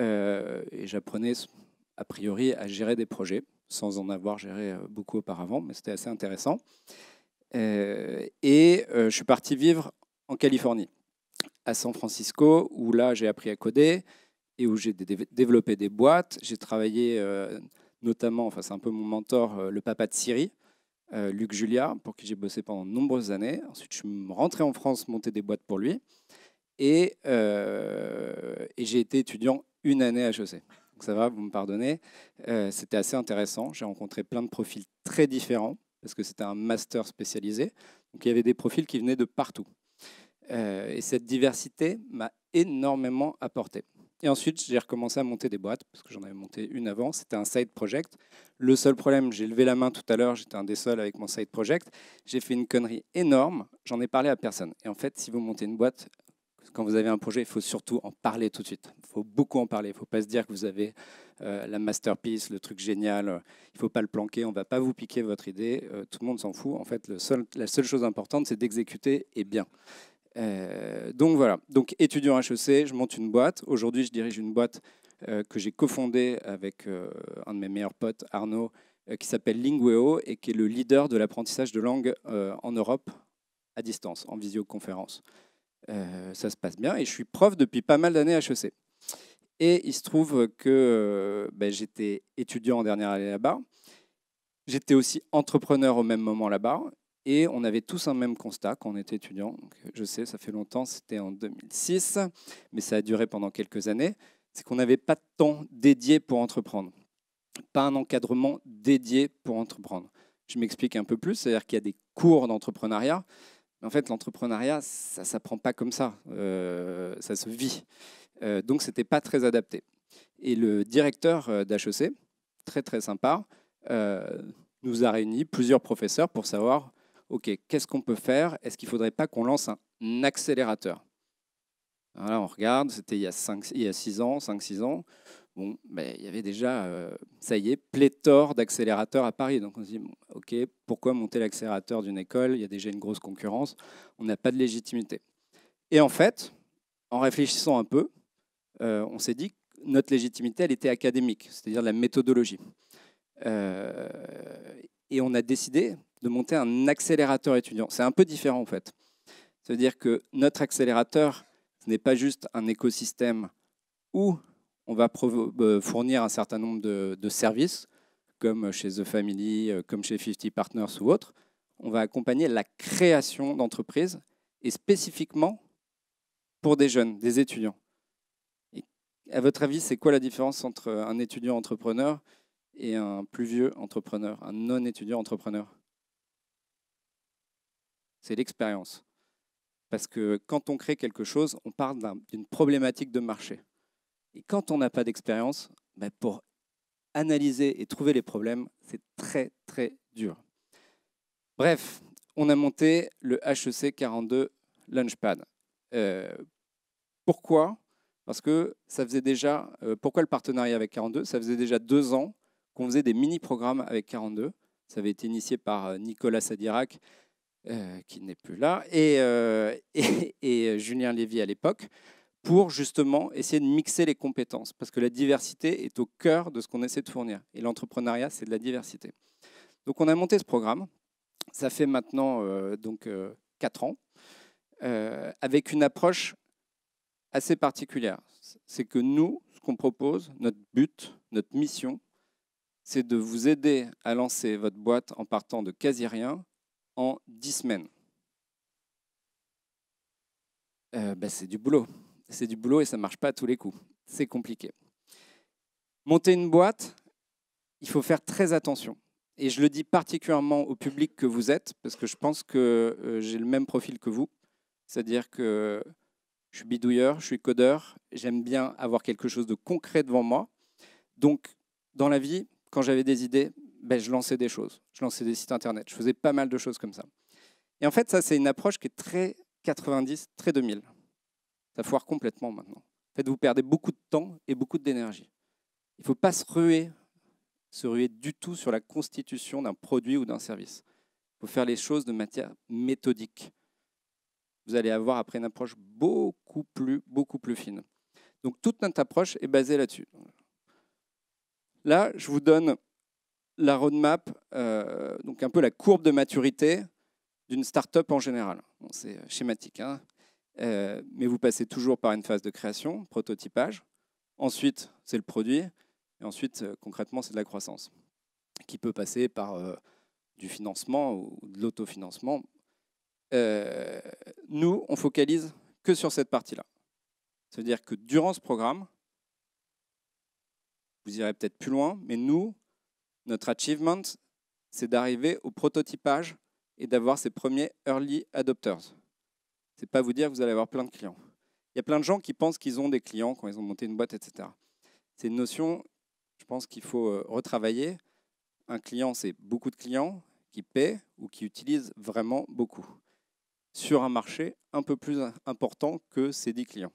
euh, et j'apprenais a priori à gérer des projets, sans en avoir géré euh, beaucoup auparavant, mais c'était assez intéressant. et je suis parti vivre en Californie, à San Francisco, où là j'ai appris à coder et où j'ai développé des boîtes, j'ai travaillé notamment, enfin c'est un peu mon mentor, euh, le papa de Syrie, euh, Luc Julia, pour qui j'ai bossé pendant de nombreuses années. Ensuite, je suis rentré en France, monter des boîtes pour lui. Euh, et, j'ai été étudiant une année à HEC. ça va, vous me pardonnez. c'était assez intéressant. J'ai rencontré plein de profils très différents parce que c'était un master spécialisé. Donc il y avait des profils qui venaient de partout. et cette diversité m'a énormément apporté. Et ensuite, j'ai recommencé à monter des boîtes, parce que j'en avais monté une avant, c'était un side project. Le seul problème, j'ai levé la main tout à l'heure, j'étais un des seuls avec mon side project, j'ai fait une connerie énorme, j'en ai parlé à personne. Et en fait, si vous montez une boîte, quand vous avez un projet, il faut surtout en parler tout de suite. Il faut beaucoup en parler. Il ne faut pas se dire que vous avez euh, la masterpiece, le truc génial. Il ne faut pas le planquer. On ne va pas vous piquer votre idée. Euh, tout le monde s'en fout. En fait, le seul, la seule chose importante, c'est d'exécuter et bien. Euh, donc voilà, donc étudiant HEC, je monte une boîte. Aujourd'hui, je dirige une boîte euh, que j'ai cofondée avec euh, un de mes meilleurs potes, Arnaud, qui s'appelle Lingueo et qui est le leader de l'apprentissage de langue en Europe à distance, en visioconférence. ça se passe bien et je suis prof depuis pas mal d'années à HEC. Et il se trouve que ben, j'étais étudiant en dernière année là-bas. J'étais aussi entrepreneur au même moment là-bas et on avait tous un même constat quand on était étudiant. je sais, ça fait longtemps, c'était en 2006, mais ça a duré pendant quelques années. C'est qu'on n'avait pas de temps dédié pour entreprendre, pas un encadrement dédié pour entreprendre. Je m'explique un peu plus, c'est-à-dire qu'il y a des cours d'entrepreneuriat, mais en fait, l'entrepreneuriat, ça ne s'apprend pas comme ça, euh, ça se vit. Euh, donc, ce n'était pas très adapté. Et le directeur euh, d'HEC, très très sympa, nous a réunis plusieurs professeurs pour savoir OK, qu'est-ce qu'on peut faire Est-ce qu'il ne faudrait pas qu'on lance un accélérateur là, on regarde, c'était il y a 6 ans, 5-6 ans. Bon, ben, il y avait déjà, euh, ça y est, pléthore d'accélérateurs à Paris. Donc on se dit, OK, pourquoi monter l'accélérateur d'une école Il y a déjà une grosse concurrence, on n'a pas de légitimité. Et en fait, en réfléchissant un peu, euh, on s'est dit que notre légitimité, elle était académique, c'est-à-dire la méthodologie. Euh, et on a décidé de monter un accélérateur étudiant. C'est un peu différent en fait. C'est-à-dire que notre accélérateur, ce n'est pas juste un écosystème où on va euh, fournir un certain nombre de, services, comme chez The Family, euh, comme chez 50 Partners ou autres. On va accompagner la création d'entreprises et spécifiquement pour des jeunes, des étudiants. à votre avis, c'est quoi la différence entre un étudiant entrepreneur et un plus vieux entrepreneur, un non-étudiant entrepreneur C'est l'expérience. Parce que quand on crée quelque chose, on parle d'une problématique de marché. Et quand on n'a pas d'expérience, ben, pour analyser et trouver les problèmes, c'est très très dur. Bref, on a monté le HEC 42 Launchpad. Euh, pourquoi Parce que ça faisait déjà. Euh, pourquoi le partenariat avec 42 Ça faisait déjà deux ans on faisait des mini-programmes avec 42. Ça avait été initié par euh, Nicolas Sadirac, euh, qui n'est plus là, et, euh, et, Julien Lévy à l'époque, pour justement essayer de mixer les compétences, parce que la diversité est au cœur de ce qu'on essaie de fournir. Et l'entrepreneuriat, c'est de la diversité. Donc on a monté ce programme. Ça fait maintenant donc 4 ans, avec une approche assez particulière. C'est que nous, ce qu'on propose, notre but, notre mission, c'est de vous aider à lancer votre boîte en partant de quasi rien en 10 semaines. Euh, bah, c'est du boulot. C'est du boulot et ça ne marche pas à tous les coups. C'est compliqué. Monter une boîte, il faut faire très attention. Et je le dis particulièrement au public que vous êtes, parce que je pense que euh, j'ai le même profil que vous. C'est-à-dire que je suis bidouilleur, je suis codeur, j'aime bien avoir quelque chose de concret devant moi. Donc, dans la vie, quand j'avais des idées, ben, je lançais des choses. Je lançais des sites internet. Je faisais pas mal de choses comme ça. Et en fait, ça, c'est une approche qui est très 90, très 2000. Ça foire complètement maintenant. En fait, vous perdez beaucoup de temps et beaucoup d'énergie. Il ne faut pas se ruer, se ruer du tout sur la constitution d'un produit ou d'un service. Il faut faire les choses de matière méthodique. Vous allez avoir après une approche beaucoup plus, beaucoup plus fine. Donc toute notre approche est basée là-dessus. Là, je vous donne la roadmap, euh, donc un peu la courbe de maturité d'une start-up en général. c'est euh, schématique, hein euh, mais vous passez toujours par une phase de création, prototypage. Ensuite, c'est le produit. Et ensuite, concrètement, c'est de la croissance, qui peut passer par du financement ou de l'autofinancement. nous, on focalise que sur cette partie-là. C'est-à-dire que durant ce programme, vous irez peut-être plus loin, mais nous, notre achievement, c'est d'arriver au prototypage et d'avoir ces premiers early adopters. C'est pas vous dire que vous allez avoir plein de clients. Il y a plein de gens qui pensent qu'ils ont des clients quand ils ont monté une boîte, etc. C'est une notion, je pense qu'il faut euh, retravailler. Un client, c'est beaucoup de clients qui paient ou qui utilisent vraiment beaucoup sur un marché un peu plus important que ces 10 clients.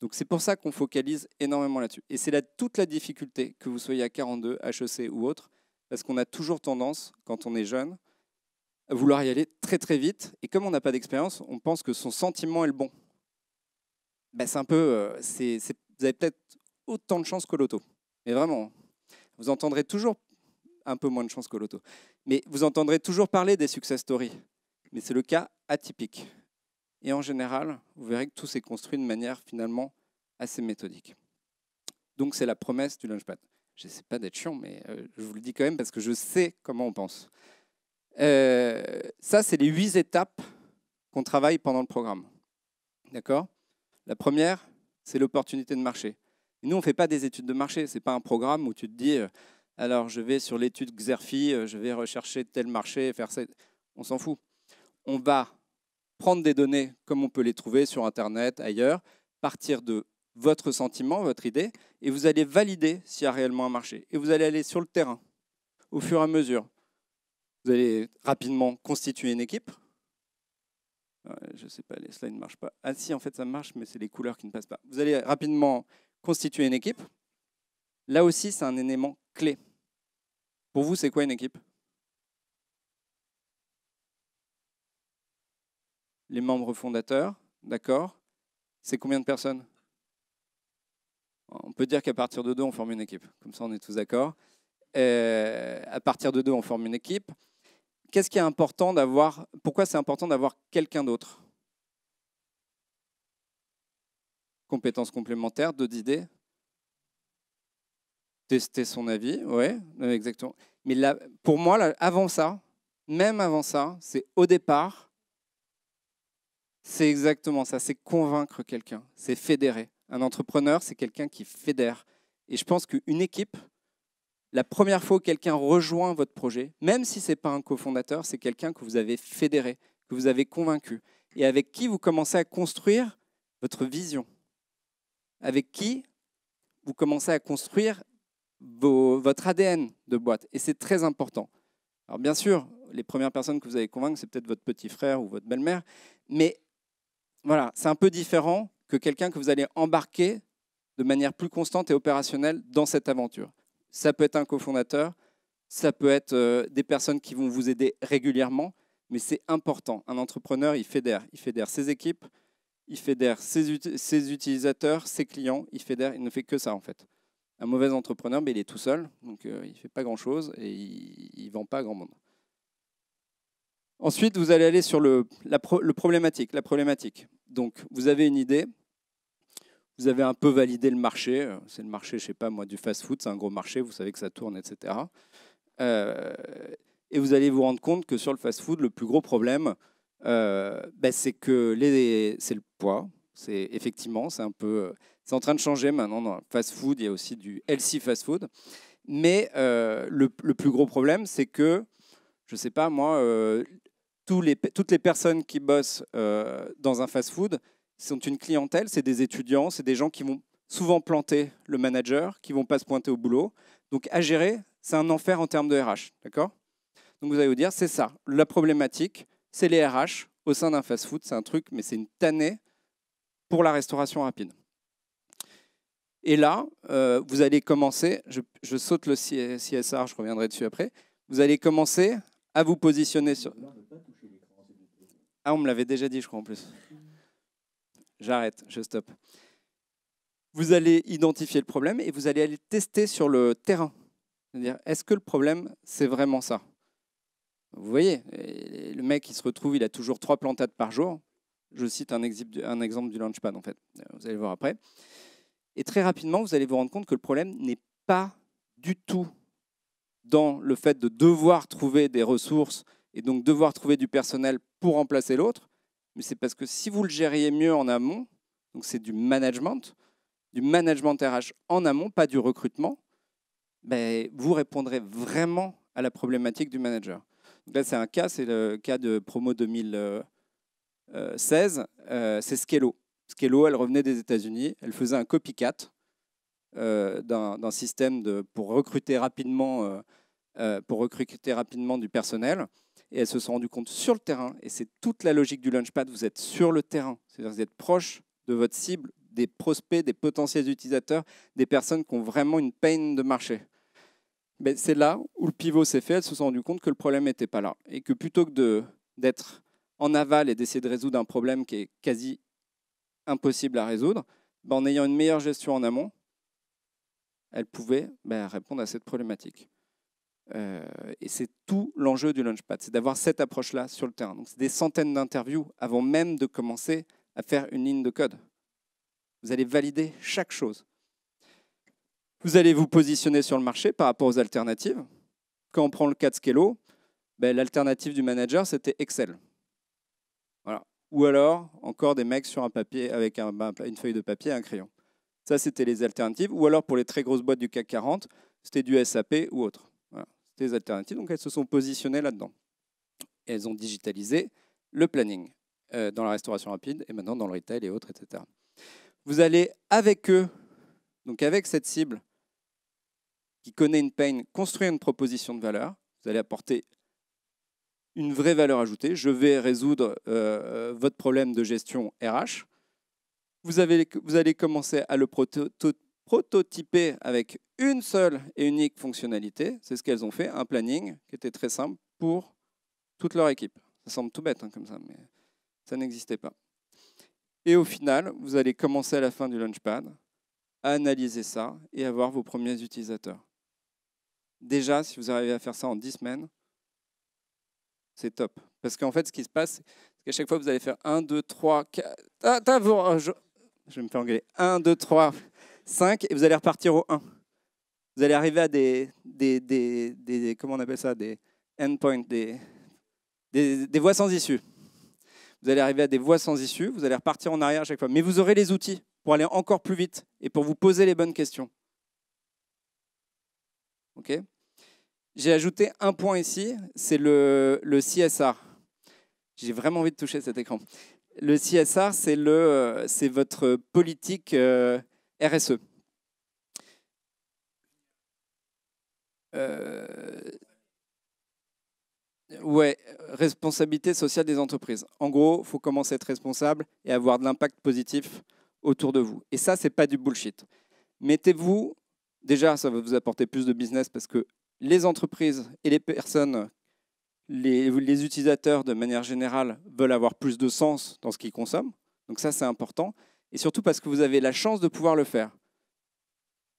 Donc c'est pour ça qu'on focalise énormément là-dessus. Et c'est là toute la difficulté, que vous soyez à 42, HEC ou autre, parce qu'on a toujours tendance, quand on est jeune, à vouloir y aller très très vite. Et comme on n'a pas d'expérience, on pense que son sentiment est le bon. Ben, c'est un peu, euh, vous avez peut-être autant de chance que l'auto. Mais vraiment, vous entendrez toujours un peu moins de chance que l'auto. Mais vous entendrez toujours parler des success stories. Mais c'est le cas atypique. Et en général, vous verrez que tout s'est construit de manière finalement assez méthodique. Donc c'est la promesse du Launchpad. Je sais pas d'être chiant, mais euh, je vous le dis quand même parce que je sais comment on pense. Euh, ça, c'est les huit étapes qu'on travaille pendant le programme. D'accord La première, c'est l'opportunité de marché. nous, on ne fait pas des études de marché. Ce n'est pas un programme où tu te dis, euh, alors je vais sur l'étude Xerfi, je vais rechercher tel marché, faire ça. On s'en fout. On va prendre des données comme on peut les trouver sur Internet, ailleurs, partir de votre sentiment, votre idée, et vous allez valider s'il y a réellement un marché. Et vous allez aller sur le terrain, au fur et à mesure. Vous allez rapidement constituer une équipe. Euh, je ne sais pas, les slides ne marchent pas. Ah si, en fait, ça marche, mais c'est les couleurs qui ne passent pas. Vous allez rapidement constituer une équipe. Là aussi, c'est un élément clé. Pour vous, c'est quoi une équipe les membres fondateurs, d'accord C'est combien de personnes On peut dire qu'à partir de deux, on forme une équipe. Comme ça, on est tous d'accord. Euh, à partir de deux, on forme une équipe. Qu'est-ce qui est important d'avoir Pourquoi c'est important d'avoir quelqu'un d'autre Compétences complémentaires, d'autres idées Tester son avis, oui, exactement. Mais pour moi, avant ça, même avant ça, c'est au départ, c'est exactement ça, c'est convaincre quelqu'un, c'est fédérer. Un entrepreneur, c'est quelqu'un qui fédère. Et je pense qu'une équipe, la première fois où quelqu'un rejoint votre projet, même si ce n'est pas un cofondateur, c'est quelqu'un que vous avez fédéré, que vous avez convaincu, et avec qui vous commencez à construire votre vision, avec qui vous commencez à construire votre ADN de boîte. Et c'est très important. Alors bien sûr, les premières personnes que vous allez convaincre, c'est peut-être votre petit frère ou votre belle-mère, mais voilà, c'est un peu différent que quelqu'un que vous allez embarquer de manière plus constante et opérationnelle dans cette aventure. Ça peut être un cofondateur, ça peut être euh, des personnes qui vont vous aider régulièrement, mais c'est important. Un entrepreneur, il fédère. Il fédère ses équipes, il fédère ses, utilisateurs, ses clients, il fédère, il ne fait que ça en fait. Un mauvais entrepreneur, mais ben, il est tout seul, donc euh, il ne fait pas grand-chose et il ne vend pas grand monde. Ensuite, vous allez aller sur le, la le problématique, la problématique. Donc, vous avez une idée, vous avez un peu validé le marché. C'est le marché, je sais pas moi, du fast-food, c'est un gros marché, vous savez que ça tourne, etc. Euh, et vous allez vous rendre compte que sur le fast-food, le plus gros problème, euh, ben, c'est que les, c'est le poids. C'est effectivement, c'est un peu, c'est en train de changer maintenant. Dans le fast-food, il y a aussi du healthy fast-food. Mais euh, le, le, plus gros problème, c'est que, je sais pas moi, toutes les personnes qui bossent euh, dans un fast-food sont une clientèle, c'est des étudiants, c'est des gens qui vont souvent planter le manager, qui ne vont pas se pointer au boulot. Donc à gérer, c'est un enfer en termes de RH, d'accord Donc vous allez vous dire, c'est ça, la problématique, c'est les RH au sein d'un fast-food, c'est un truc, mais c'est une tannée pour la restauration rapide. Et là, euh, vous allez commencer, je, je saute le CSR, je reviendrai dessus après, vous allez commencer à vous positionner sur... Ah, on me l'avait déjà dit, je crois, en plus. J'arrête, je stoppe. Vous allez identifier le problème et vous allez aller tester sur le terrain. C'est-à-dire, est-ce que le problème, c'est vraiment ça Vous voyez, le mec, il se retrouve, il a toujours trois plantades par jour. Je cite un, un exemple du Launchpad, en fait. Vous allez voir après. Et très rapidement, vous allez vous rendre compte que le problème n'est pas du tout dans le fait de devoir trouver des ressources et donc devoir trouver du personnel pour remplacer l'autre, mais c'est parce que si vous le gériez mieux en amont, donc c'est du management, du management RH en amont, pas du recrutement, ben vous répondrez vraiment à la problématique du manager. là, c'est un cas, c'est le cas de promo 2016, euh, c'est Skello. Skello, elle revenait des États-Unis, elle faisait un copycat euh, d'un système de, pour recruter rapidement. Euh, pour recruter rapidement du personnel. Et elles se sont rendues compte sur le terrain, et c'est toute la logique du launchpad, vous êtes sur le terrain, c'est-à-dire vous êtes proche de votre cible, des prospects, des potentiels utilisateurs, des personnes qui ont vraiment une peine de marché. c'est là où le pivot s'est fait, elles se sont rendues compte que le problème n'était pas là. Et que plutôt que d'être en aval et d'essayer de résoudre un problème qui est quasi impossible à résoudre, ben, en ayant une meilleure gestion en amont, elles pouvaient ben, répondre à cette problématique. Euh, et c'est tout l'enjeu du Launchpad, c'est d'avoir cette approche-là sur le terrain. Donc, c'est des centaines d'interviews avant même de commencer à faire une ligne de code. Vous allez valider chaque chose. Vous allez vous positionner sur le marché par rapport aux alternatives. Quand on prend le cas de Scalo, ben, l'alternative du manager, c'était Excel. Ou alors, encore des mecs sur un papier avec ben, une feuille de papier et un crayon. Ça, c'était les alternatives. Ou alors, pour les très grosses boîtes du CAC 40, c'était du SAP ou autre des alternatives, donc elles se sont positionnées là-dedans. Elles ont digitalisé le planning euh, dans la restauration rapide et maintenant dans le retail et autres, etc. Vous allez avec eux, donc avec cette cible qui connaît une peine, construire une proposition de valeur. Vous allez apporter une vraie valeur ajoutée. Je vais résoudre euh, euh, votre problème de gestion RH. Vous, avez, vous allez commencer à le proto prototyper avec une seule et unique fonctionnalité. C'est ce qu'elles ont fait, un planning qui était très simple pour toute leur équipe. Ça semble tout bête hein, comme ça, mais ça n'existait pas. Et au final, vous allez commencer à la fin du Launchpad analyser ça et avoir vos premiers utilisateurs. Déjà, si vous arrivez à faire ça en 10 semaines, c'est top. Parce qu'en fait, ce qui se passe, c'est qu'à chaque fois, vous allez faire 1, 2, 3, 4... je vais me faire engueuler. 1, 2, 3... 5, et vous allez repartir au 1. Vous allez arriver à des, des, des, des comment on appelle ça, des endpoints, des, des voies sans issue. Vous allez arriver à des voies sans issue, vous allez repartir en arrière à chaque fois. Mais vous aurez les outils pour aller encore plus vite et pour vous poser les bonnes questions. OK J'ai ajouté un point ici, c'est le, le, CSR. J'ai vraiment envie de toucher cet écran. Le CSR, c'est votre politique euh, RSE. Euh, ouais, responsabilité sociale des entreprises. En gros, il faut commencer à être responsable et avoir de l'impact positif autour de vous. Et ça, n'est pas du bullshit. Mettez-vous, déjà, ça va vous apporter plus de business parce que les entreprises et les personnes, les, les utilisateurs de manière générale, veulent avoir plus de sens dans ce qu'ils consomment. Donc ça, c'est important et surtout parce que vous avez la chance de pouvoir le faire.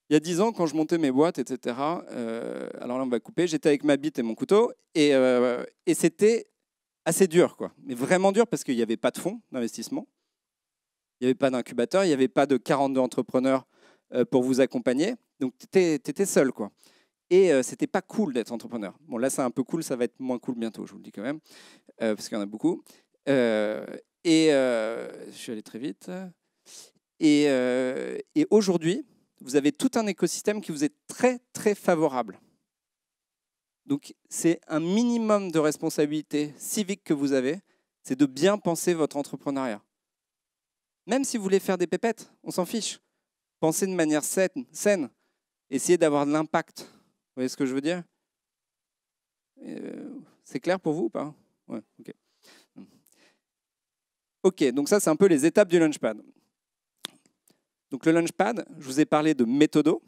Il y a dix ans, quand je montais mes boîtes, etc., euh, alors là on va couper, j'étais avec ma bite et mon couteau, et, euh, et c'était assez dur, quoi. mais vraiment dur parce qu'il n'y avait pas de fonds d'investissement, il n'y avait pas d'incubateur, il n'y avait pas de 42 entrepreneurs euh, pour vous accompagner, donc tu étais, seul. quoi. Et ce c'était pas cool d'être entrepreneur. Bon, là, c'est un peu cool, ça va être moins cool bientôt, je vous le dis quand même, parce qu'il y en a beaucoup. et je suis allé très vite. Euh, et, aujourd'hui, vous avez tout un écosystème qui vous est très, très favorable. Donc, c'est un minimum de responsabilité civique que vous avez, c'est de bien penser votre entrepreneuriat. Même si vous voulez faire des pépettes, on s'en fiche. Pensez de manière saine, essayez d'avoir de l'impact. Vous voyez ce que je veux dire euh, C'est clair pour vous ou pas ouais, hmm. ok, donc ça, c'est un peu les étapes du Launchpad. Donc le Launchpad, je vous ai parlé de méthodos,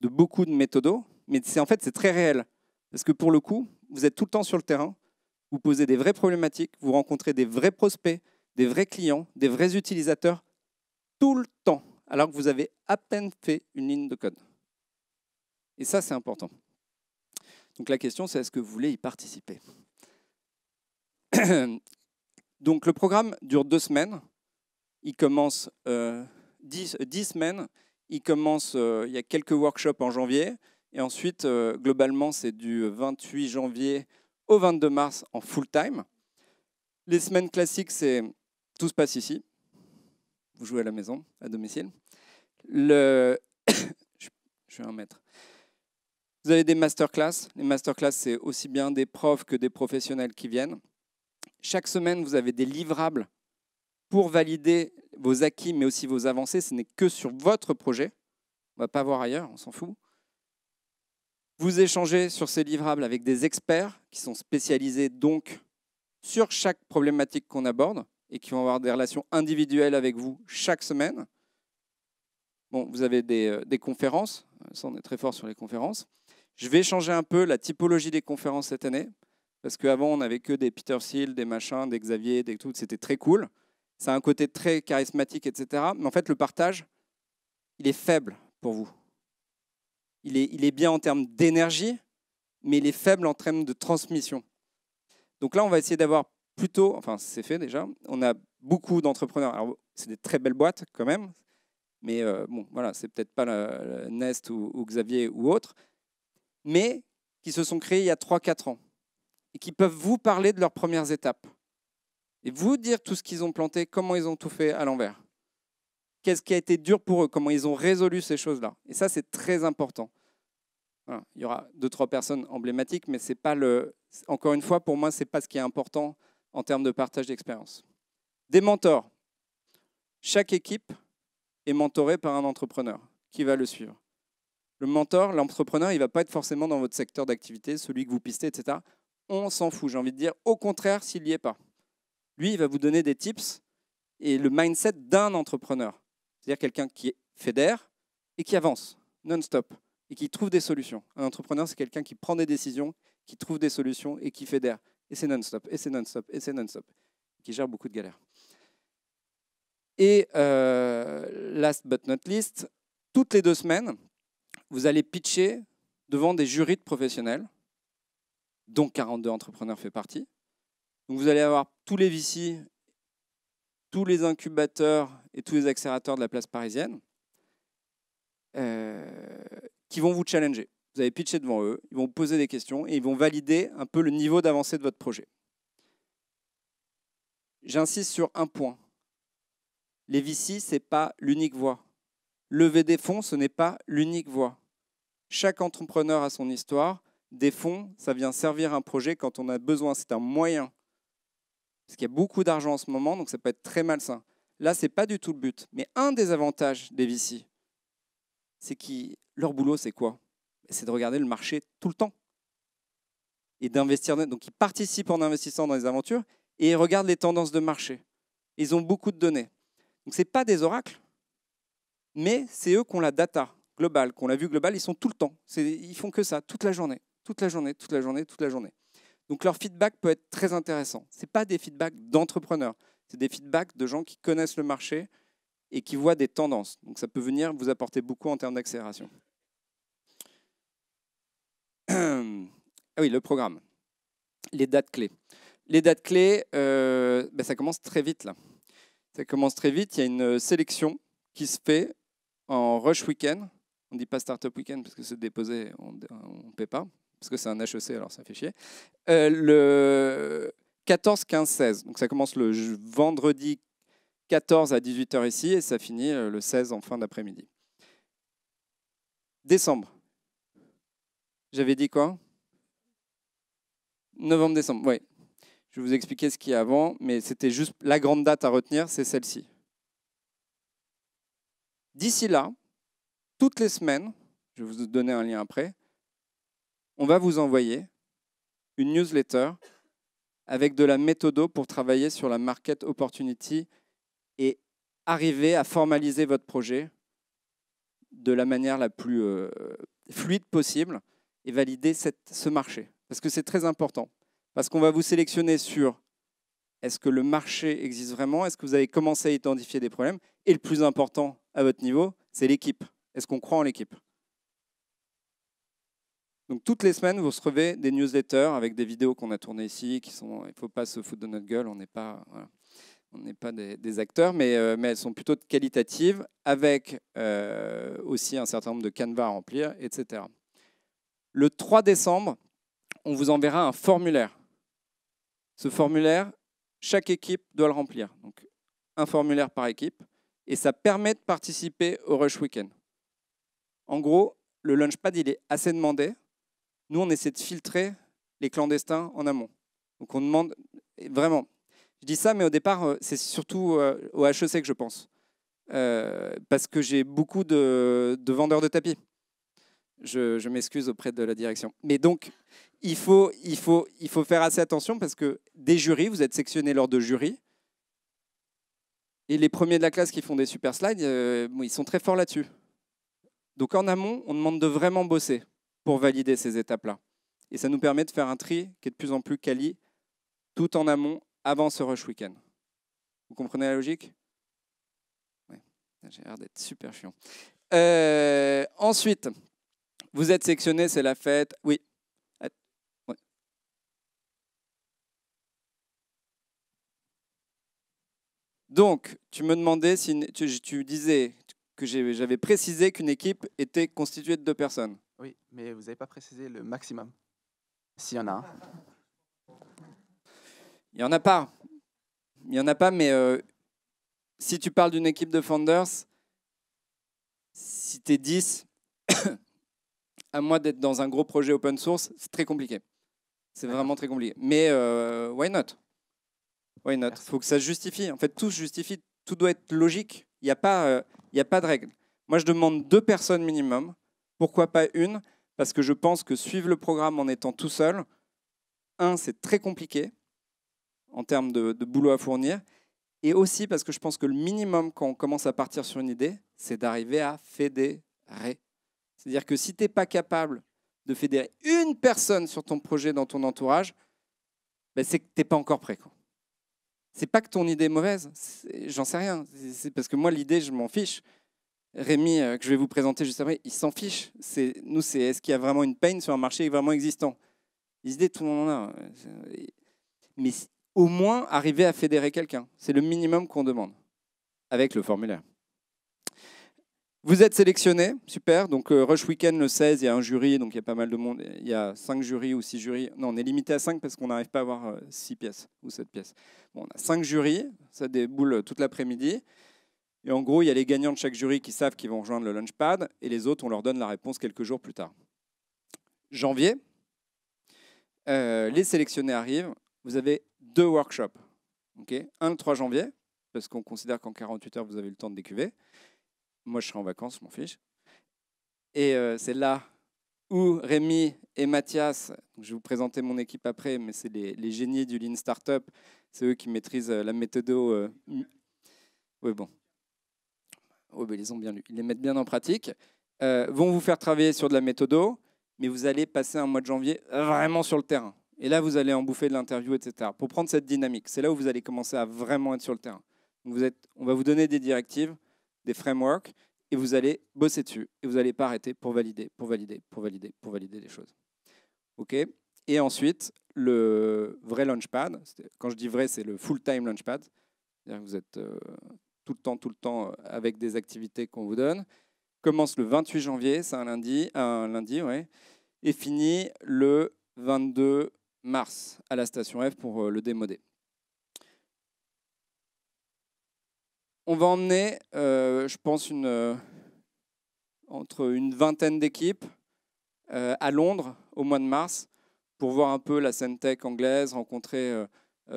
de beaucoup de méthodos, mais en fait c'est très réel. Parce que pour le coup, vous êtes tout le temps sur le terrain, vous posez des vraies problématiques, vous rencontrez des vrais prospects, des vrais clients, des vrais utilisateurs, tout le temps, alors que vous avez à peine fait une ligne de code. Et ça, c'est important. Donc la question, c'est est-ce que vous voulez y participer Donc le programme dure deux semaines. Il commence euh, 10, semaines. Il commence, euh, il y a quelques workshops en janvier. Et ensuite, euh, globalement, c'est du 28 janvier au 22 mars en full time. Les semaines classiques, c'est tout se passe ici. Vous jouez à la maison, à domicile. Le... Je vais un maître. Vous avez des masterclass. Les masterclass, c'est aussi bien des profs que des professionnels qui viennent. Chaque semaine, vous avez des livrables pour valider vos acquis, mais aussi vos avancées, ce n'est que sur votre projet. On ne va pas voir ailleurs, on s'en fout. Vous échangez sur ces livrables avec des experts qui sont spécialisés donc sur chaque problématique qu'on aborde et qui vont avoir des relations individuelles avec vous chaque semaine. Bon, vous avez des, euh, des conférences, ça on est très fort sur les conférences. Je vais changer un peu la typologie des conférences cette année, parce qu'avant on n'avait que des Peter Seal, des machins, des Xavier, des tout, c'était très cool ça a un côté très charismatique, etc. Mais en fait, le partage, il est faible pour vous. Il est, bien en termes d'énergie, mais il est faible en termes de transmission. Donc là, on va essayer d'avoir plutôt, enfin c'est fait déjà, on a beaucoup d'entrepreneurs. c'est des très belles boîtes quand même, mais euh, bon voilà, c'est peut-être pas Nest ou, ou, Xavier ou autre, mais qui se sont créés il y a 3-4 ans et qui peuvent vous parler de leurs premières étapes et vous dire tout ce qu'ils ont planté, comment ils ont tout fait à l'envers. Qu'est-ce qui a été dur pour eux, comment ils ont résolu ces choses-là. Et ça, c'est très important. Il y aura deux, trois personnes emblématiques, mais c'est pas le. Encore une fois, pour moi, ce n'est pas ce qui est important en termes de partage d'expérience. Des mentors. Chaque équipe est mentorée par un entrepreneur qui va le suivre. Le mentor, l'entrepreneur, il ne va pas être forcément dans votre secteur d'activité, celui que vous pistez, etc. On s'en fout, j'ai envie de dire. Au contraire, s'il n'y est pas. Lui, il va vous donner des tips et le mindset d'un entrepreneur. C'est-à-dire quelqu'un qui fédère et qui avance non-stop et qui trouve des solutions. Un entrepreneur, c'est quelqu'un qui prend des décisions, qui trouve des solutions et qui fédère. Et c'est non-stop, et c'est non-stop, et c'est non-stop. Qui gère beaucoup de galères. Et euh, last but not least, toutes les deux semaines, vous allez pitcher devant des jurys de professionnels, dont 42 entrepreneurs fait partie, donc vous allez avoir tous les VC, tous les incubateurs et tous les accélérateurs de la place parisienne euh, qui vont vous challenger. Vous allez pitcher devant eux, ils vont vous poser des questions et ils vont valider un peu le niveau d'avancée de votre projet. J'insiste sur un point. Les VC, ce n'est pas l'unique voie. Lever des fonds, ce n'est pas l'unique voie. Chaque entrepreneur a son histoire. Des fonds, ça vient servir un projet quand on a besoin. C'est un moyen parce qu'il y a beaucoup d'argent en ce moment, donc ça peut être très malsain. Là, ce n'est pas du tout le but. Mais un des avantages des VC, c'est que leur boulot, c'est quoi C'est de regarder le marché tout le temps. Et d'investir. Donc, ils participent en investissant dans les aventures et ils regardent les tendances de marché. Ils ont beaucoup de données. Donc, ce n'est pas des oracles, mais c'est eux qui ont la data globale, ont l'a vue globale, ils sont tout le temps. Ils font que ça, toute la journée, toute la journée, toute la journée, toute la journée. Donc leur feedback peut être très intéressant. Ce n'est pas des feedbacks d'entrepreneurs, c'est des feedbacks de gens qui connaissent le marché et qui voient des tendances. Donc ça peut venir vous apporter beaucoup en termes d'accélération. ah oui, le programme. Les dates clés. Les dates clés, euh, ben, ça commence très vite là. Ça commence très vite. Il y a une sélection qui se fait en rush week-end. On ne dit pas startup week-end parce que c'est déposé, on ne paie pas parce que c'est un HEC, alors ça fait chier. Euh, le 14, 15, 16. Donc ça commence le vendredi 14 à 18h ici et ça finit euh, le 16 en fin d'après-midi. Décembre. J'avais dit quoi Novembre-décembre, oui. Je vais vous expliquer ce qu'il y a avant, mais c'était juste la grande date à retenir, c'est celle-ci. D'ici là, toutes les semaines, je vais vous donner un lien après, on va vous envoyer une newsletter avec de la méthodo pour travailler sur la market opportunity et arriver à formaliser votre projet de la manière la plus euh, fluide possible et valider ce marché. Parce que c'est très important. Parce qu'on va vous sélectionner sur est-ce que le marché existe vraiment, est-ce que vous avez commencé à identifier des problèmes, et le plus important à votre niveau, c'est l'équipe. Est-ce qu'on croit en l'équipe donc toutes les semaines, vous recevez des newsletters avec des vidéos qu'on a tournées ici, qui sont, il ne faut pas se foutre de notre gueule, on n'est pas, on n'est pas des, acteurs, mais, euh, mais, elles sont plutôt qualitatives, avec euh, aussi un certain nombre de canevas à remplir, etc. Le 3 décembre, on vous enverra un formulaire. Ce formulaire, chaque équipe doit le remplir. Donc un formulaire par équipe, et ça permet de participer au Rush Weekend. En gros, le Launchpad, il est assez demandé nous, on essaie de filtrer les clandestins en amont. Donc on demande vraiment. Je dis ça, mais au départ, euh, c'est surtout euh, au HEC que je pense. Euh, parce que j'ai beaucoup de, vendeurs de tapis. Je, m'excuse auprès de la direction. Mais donc, il faut, faire assez attention parce que des jurys, vous êtes sectionnés lors de jurys. Et les premiers de la classe qui font des super slides, ils sont très forts là-dessus. Donc en amont, on demande de vraiment bosser pour valider ces étapes-là. Et ça nous permet de faire un tri qui est de plus en plus quali, tout en amont, avant ce rush week-end. Vous comprenez la logique J'ai l'air d'être super chiant. Euh, ensuite, vous êtes sectionné, c'est la fête. Oui. Donc, tu me demandais si tu, tu disais que j'avais précisé qu'une équipe était constituée de deux personnes. Oui, mais vous n'avez pas précisé le maximum. S'il y en a un. Il n'y en a pas. Il n'y en a pas, mais euh, si tu parles d'une équipe de Founders, si tu es 10, à moi d'être dans un gros projet open source, c'est très compliqué. C'est vraiment très compliqué. Mais euh, why not Why not Il faut que ça se justifie. En fait, tout se justifie. Tout doit être logique. Il n'y a, pas, euh, a pas de règle. Moi, je demande deux personnes minimum pourquoi pas une Parce que je pense que suivre le programme en étant tout seul, un, c'est très compliqué en termes de, boulot à fournir, et aussi parce que je pense que le minimum quand on commence à partir sur une idée, c'est d'arriver à fédérer. C'est-à-dire que si tu n'es pas capable de fédérer une personne sur ton projet dans ton entourage, ben, c'est que tu n'es pas encore prêt. n'est pas que ton idée est mauvaise, j'en sais rien. C'est parce que moi, l'idée, je m'en fiche. Rémi, euh, que je vais vous présenter juste après, il s'en fiche. C'est, nous, c'est est-ce qu'il y a vraiment une peine sur un marché vraiment existant Il se tout le monde en a. Euh, mais au moins, arriver à fédérer quelqu'un, c'est le minimum qu'on demande avec le formulaire. Vous êtes sélectionné, super. Donc euh, Rush Weekend le 16, il y a un jury, donc il y a pas mal de monde. Il y a 5 jurys ou six jurys. Non, on est limité à 5 parce qu'on n'arrive pas à avoir 6 pièces ou 7 pièces. Bon, on a 5 jurys, ça déboule toute l'après-midi. Et en gros, il y a les gagnants de chaque jury qui savent qu'ils vont rejoindre le Launchpad, et les autres, on leur donne la réponse quelques jours plus tard. Janvier, euh, les sélectionnés arrivent. Vous avez deux workshops. ok un le 3 janvier, parce qu'on considère qu'en 48 heures, vous avez le temps de décuver. Moi, je serai en vacances, je m'en fiche. Et euh, c'est là où Rémi et Mathias, je vais vous présenter mon équipe après, mais c'est les, génies du Lean Startup, c'est eux qui maîtrisent euh, la méthode. oui, bon, Oh, ben, ils, bien les mettent bien en pratique, euh, vont vous faire travailler sur de la méthodo, mais vous allez passer un mois de janvier vraiment sur le terrain. Et là, vous allez en bouffer de l'interview, etc. Pour prendre cette dynamique, c'est là où vous allez commencer à vraiment être sur le terrain. vous êtes, on va vous donner des directives, des frameworks, et vous allez bosser dessus. Et vous n'allez pas arrêter pour valider, pour valider, pour valider, pour valider les choses. OK Et ensuite, le vrai launchpad, quand je dis vrai, c'est le full-time launchpad. C'est-à-dire que vous êtes euh, tout le temps, tout le temps, euh, avec des activités qu'on vous donne. Commence le 28 janvier, c'est un lundi, un lundi, ouais, et finit le 22 mars à la station F pour euh, le démoder. On va emmener, euh, je pense, une, entre une vingtaine d'équipes à Londres au mois de mars pour voir un peu la scène tech anglaise, rencontrer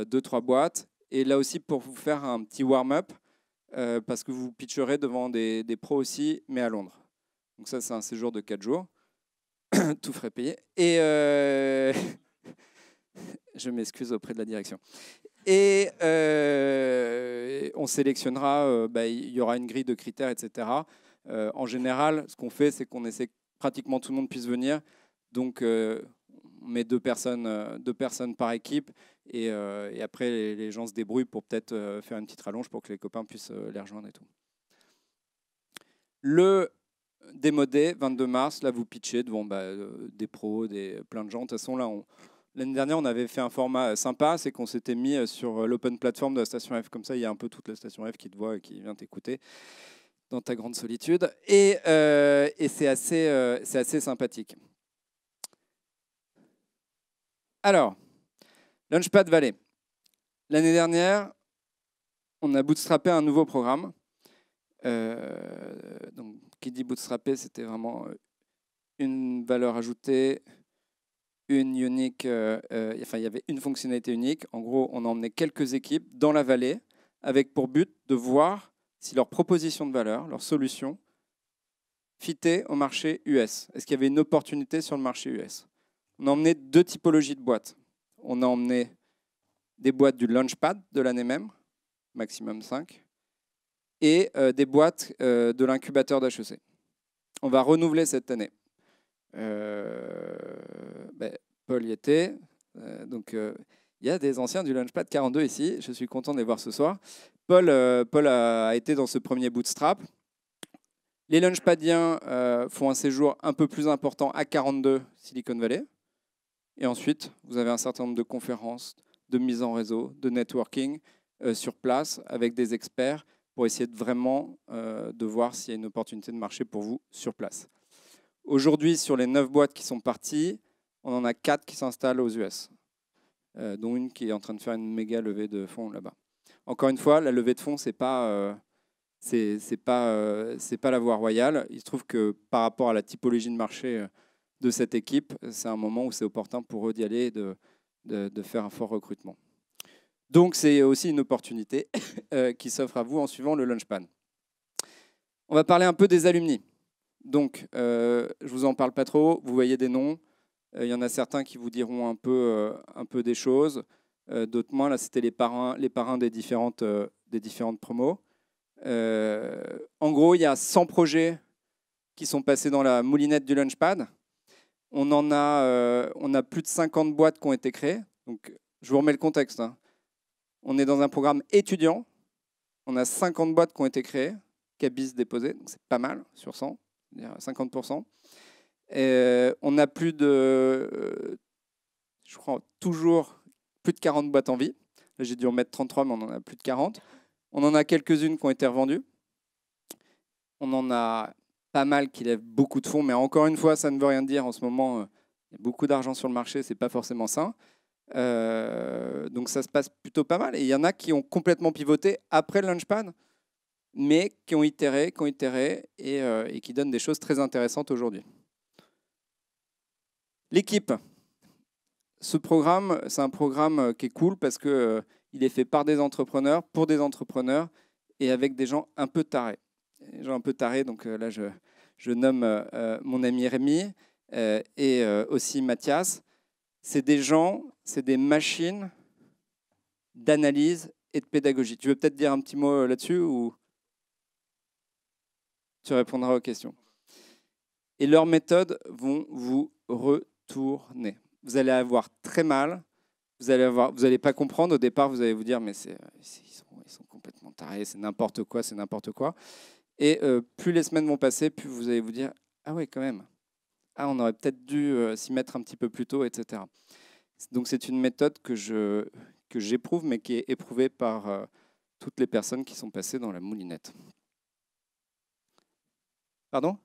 deux, trois boîtes. Et là aussi pour vous faire un petit warm-up euh, parce que vous pitcherez devant des, pros aussi, mais à Londres. Donc ça, c'est un séjour de 4 jours, tout frais payé. Et euh, je m'excuse auprès de la direction. Et euh, on sélectionnera, bah, il y aura une grille de critères, etc. en général, ce qu'on fait, c'est qu'on essaie que pratiquement tout le monde puisse venir. Donc, on met deux personnes, deux personnes par équipe euh, et, après, les, gens se débrouillent pour peut-être euh, faire une petite rallonge pour que les copains puissent euh, les rejoindre et tout. Le démodé, 22 mars, là, vous pitchez devant bah, des pros, des, plein de gens. De toute façon, là, L'année dernière, on avait fait un format sympa, c'est qu'on s'était mis sur l'open platform de la station F. Comme ça, il y a un peu toute la station F qui te voit et qui vient t'écouter dans ta grande solitude. Et, c'est assez, assez sympathique. Alors, Launchpad Valley. L'année dernière, on a bootstrappé un nouveau programme. Euh, donc, qui dit bootstrapper, c'était vraiment euh, une valeur ajoutée, une unique. Euh, enfin, il y avait une fonctionnalité unique. En gros, on a emmené quelques équipes dans la vallée avec pour but de voir si leur proposition de valeur, leur solution, fitait au marché US. Est-ce qu'il y avait une opportunité sur le marché US On a emmené deux typologies de boîtes on a emmené des boîtes du Launchpad de l'année même, maximum 5, et euh, des boîtes euh, de l'incubateur d'HEC. On va renouveler cette année. Euh, ben, Paul y était, donc il y a des anciens du Launchpad 42 ici, je suis content de les voir ce soir. Paul, Paul a été dans ce premier bootstrap. Les Launchpadiens font un séjour un peu plus important à 42 Silicon Valley. Et ensuite, vous avez un certain nombre de conférences, de mise en réseau, de networking euh, sur place avec des experts pour essayer de vraiment euh, de voir s'il y a une opportunité de marché pour vous sur place. Aujourd'hui, sur les neuf boîtes qui sont parties, on en a quatre qui s'installent aux US, euh, dont une qui est en train de faire une méga levée de fonds là-bas. Encore une fois, la levée de fonds, ce n'est pas, c'est pas, pas la voie royale. Il se trouve que par rapport à la typologie de marché de cette équipe, c'est un moment où c'est opportun pour eux d'y aller et de, de, faire un fort recrutement. Donc c'est aussi une opportunité euh, qui s'offre à vous en suivant le Launchpad. On va parler un peu des alumni. Donc euh, je vous en parle pas trop, vous voyez des noms, euh, il y en a certains qui vous diront un peu, euh, un peu des choses, d'autres moins. Là, c'était les parrains, les des, différentes, des différentes promos. en gros, il y a 100 projets qui sont passés dans la moulinette du Launchpad. On en a, euh, on a plus de 50 boîtes qui ont été créées. Donc, je vous remets le contexte. Hein. On est dans un programme étudiant. On a 50 boîtes qui ont été créées, cabis déposées, donc c'est pas mal sur 100, 50%. Et euh, on a plus de, euh, je crois, toujours plus de 40 boîtes en vie. j'ai dû en mettre 33, mais on en a plus de 40. On en a quelques-unes qui ont été revendues. On en a pas mal qui lèvent beaucoup de fonds, mais encore une fois, ça ne veut rien dire. En ce moment, euh, il y a beaucoup d'argent sur le marché, c'est pas forcément sain. Euh, donc ça se passe plutôt pas mal. Et il y en a qui ont complètement pivoté après le Launchpad, mais qui ont itéré, qui ont itéré et, euh, qui donnent des choses très intéressantes aujourd'hui. L'équipe. Ce programme, c'est un programme qui est cool parce qu'il est fait par des entrepreneurs, pour des entrepreneurs et avec des gens un peu tarés gens un peu tarés, donc euh, là je, nomme euh, euh, mon ami Rémi et aussi Mathias. C'est des gens, c'est des machines d'analyse et de pédagogie. Tu veux peut-être dire un petit mot là-dessus ou tu répondras aux questions. Et leurs méthodes vont vous retourner. Vous allez avoir très mal, vous allez avoir, vous n'allez pas comprendre au départ, vous allez vous dire mais c'est, ils, sont, ils sont complètement tarés, c'est n'importe quoi, c'est n'importe quoi. Et euh, plus les semaines vont passer, plus vous allez vous dire Ah ouais, quand même. Ah, on aurait peut-être dû euh, s'y mettre un petit peu plus tôt, etc. Donc, c'est une méthode que, je, que j'éprouve, mais qui est éprouvée par euh, toutes les personnes qui sont passées dans la moulinette. Pardon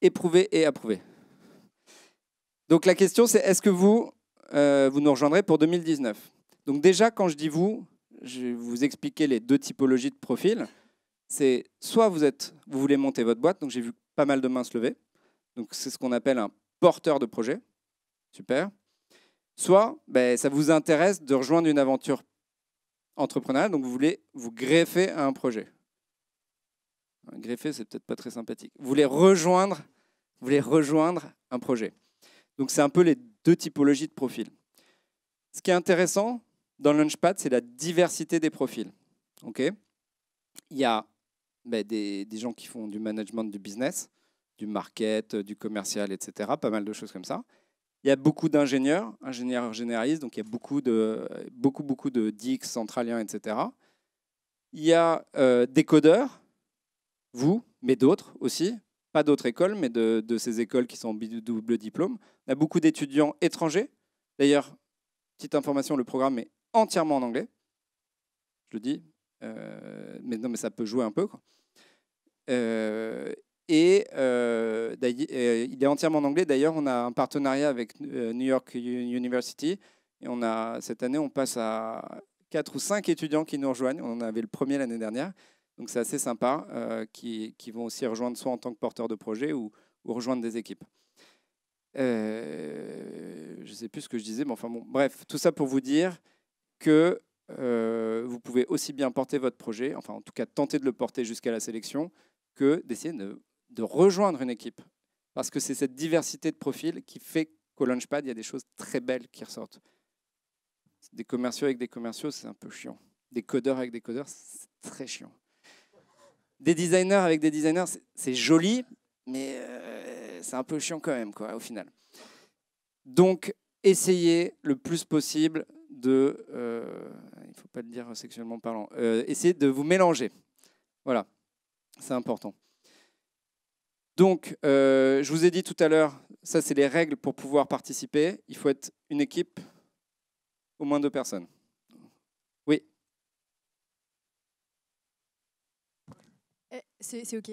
Éprouver et approuver. Donc, la question, c'est est-ce que vous, vous nous rejoindrez pour 2019 Donc, déjà, quand je dis vous, je vais vous expliquer les deux typologies de profils c'est soit vous, êtes, vous voulez monter votre boîte, donc j'ai vu pas mal de mains se lever, donc c'est ce qu'on appelle un porteur de projet, super. Soit ben, ça vous intéresse de rejoindre une aventure entrepreneuriale, donc vous voulez vous greffer à un projet. Greffer, c'est peut-être pas très sympathique. Vous voulez rejoindre, vous voulez rejoindre un projet. Donc c'est un peu les deux typologies de profils. Ce qui est intéressant dans Launchpad, c'est la diversité des profils. Ok Il y a bah, des, gens qui font du management du business, du market, euh, du commercial, etc. Pas mal de choses comme ça. Il y a beaucoup d'ingénieurs, ingénieurs généralistes, donc il y a beaucoup de, beaucoup, beaucoup de centraliens, etc. Il y a euh, des codeurs, vous, mais d'autres aussi, pas d'autres écoles, mais de, ces écoles qui sont en double diplôme. Il y a beaucoup d'étudiants étrangers. D'ailleurs, petite information, le programme est entièrement en anglais. Je le dis, euh, mais non, mais ça peut jouer un peu. Quoi. Euh, et euh, euh, il est entièrement en anglais. D'ailleurs, on a un partenariat avec New York University. Et on a, cette année, on passe à 4 ou 5 étudiants qui nous rejoignent. On en avait le premier l'année dernière. Donc c'est assez sympa, qui, vont aussi rejoindre soit en tant que porteur de projet ou, rejoindre des équipes. je ne sais plus ce que je disais, mais enfin bon, bref, tout ça pour vous dire que vous pouvez aussi bien porter votre projet, enfin en tout cas tenter de le porter jusqu'à la sélection, que d'essayer de, rejoindre une équipe. Parce que c'est cette diversité de profils qui fait qu'au Launchpad, il y a des choses très belles qui ressortent. Des commerciaux avec des commerciaux, c'est un peu chiant. Des codeurs avec des codeurs, c'est très chiant. Des designers avec des designers, c'est joli, mais euh, c'est un peu chiant quand même, quoi, au final. Donc, essayez le plus possible de, euh, il faut pas le dire sexuellement parlant, euh, essayez de vous mélanger. Voilà, c'est important. Donc, euh, je vous ai dit tout à l'heure, ça c'est les règles pour pouvoir participer. Il faut être une équipe, au moins deux personnes. Oui. Eh, c'est OK.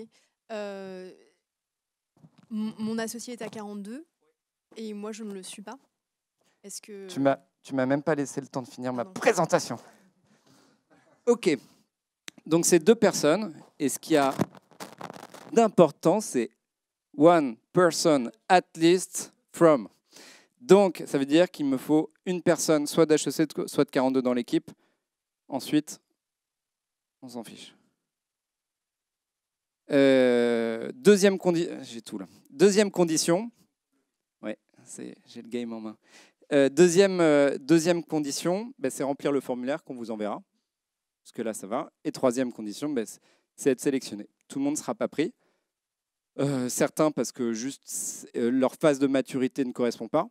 Euh, mon associé est à 42 et moi je ne le suis pas. Est-ce que... Tu m'as même pas laissé le temps de finir ma présentation. OK. Donc c'est deux personnes, et ce qui a d'important, c'est one person at least from. Donc ça veut dire qu'il me faut une personne, soit d'HEC, soit de 42 dans l'équipe. Ensuite, on s'en fiche. Euh, deuxième condition, ah, j'ai tout là. Deuxième condition, ouais, j'ai le game en main. Euh, deuxième, euh, deuxième condition, ben, c'est remplir le formulaire qu'on vous enverra parce que là, ça va. Et troisième condition, ben, c'est être sélectionné. Tout le monde ne sera pas pris. Euh, certains, parce que juste euh, leur phase de maturité ne correspond pas.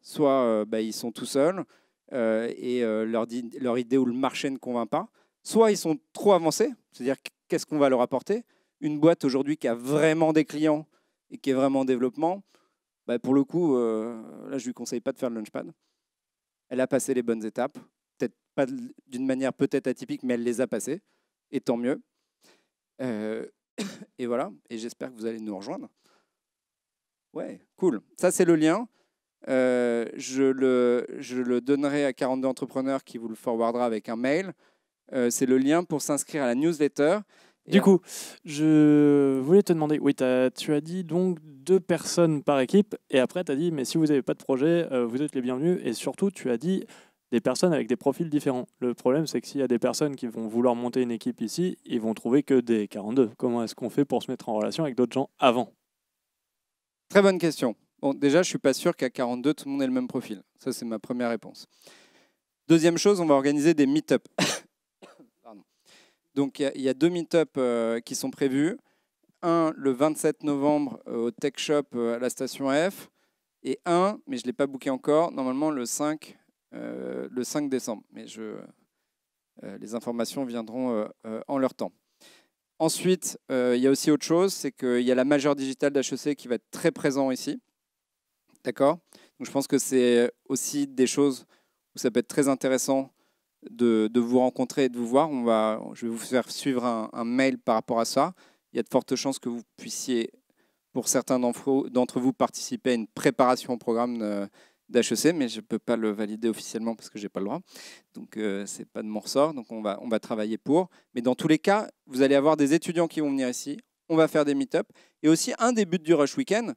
Soit euh, ben, ils sont tout seuls et leur, idée ou le marché ne convainc pas. Soit ils sont trop avancés, c'est-à-dire qu'est-ce qu'on va leur apporter. Une boîte aujourd'hui qui a vraiment des clients et qui est vraiment en développement, ben, pour le coup, là, je ne lui conseille pas de faire le launchpad. Elle a passé les bonnes étapes pas d'une manière peut-être atypique, mais elle les a passées, et tant mieux. Euh, et voilà, et j'espère que vous allez nous rejoindre. Ouais, cool. Ça, c'est le lien. Euh, je, le, je le donnerai à 42 entrepreneurs qui vous le forwardera avec un mail. Euh, c'est le lien pour s'inscrire à la newsletter. Du coup, je voulais te demander, oui, tu as dit donc deux personnes par équipe, et après tu as dit, mais si vous n'avez pas de projet, vous êtes les bienvenus, et surtout tu as dit, des personnes avec des profils différents. Le problème, c'est que s'il y a des personnes qui vont vouloir monter une équipe ici, ils vont trouver que des 42. Comment est-ce qu'on fait pour se mettre en relation avec d'autres gens avant Très bonne question. Bon, déjà, je ne suis pas sûr qu'à 42, tout le monde ait le même profil. Ça, c'est ma première réponse. Deuxième chose, on va organiser des meet-up. Donc, il y, a deux meet-up euh, qui sont prévus. Un, le 27 novembre euh, au Tech Shop euh, à la station F. Et un, mais je ne l'ai pas booké encore, normalement le 5 euh, le 5 décembre. Mais je, euh, les informations viendront euh, en leur temps. Ensuite, il y a aussi autre chose, c'est qu'il y a la majeure digitale d'HEC qui va être très présent ici. D'accord Donc je pense que c'est aussi des choses où ça peut être très intéressant de, vous rencontrer et de vous voir. On va, je vais vous faire suivre un, un mail par rapport à ça. Il y a de fortes chances que vous puissiez, pour certains d'entre vous, participer à une préparation au programme d'HEC, mais je ne peux pas le valider officiellement parce que je n'ai pas le droit. Donc, euh, c'est ce n'est pas de mon ressort. Donc, on va, on va travailler pour. Mais dans tous les cas, vous allez avoir des étudiants qui vont venir ici. On va faire des meet-up. Et aussi, un des buts du Rush Weekend,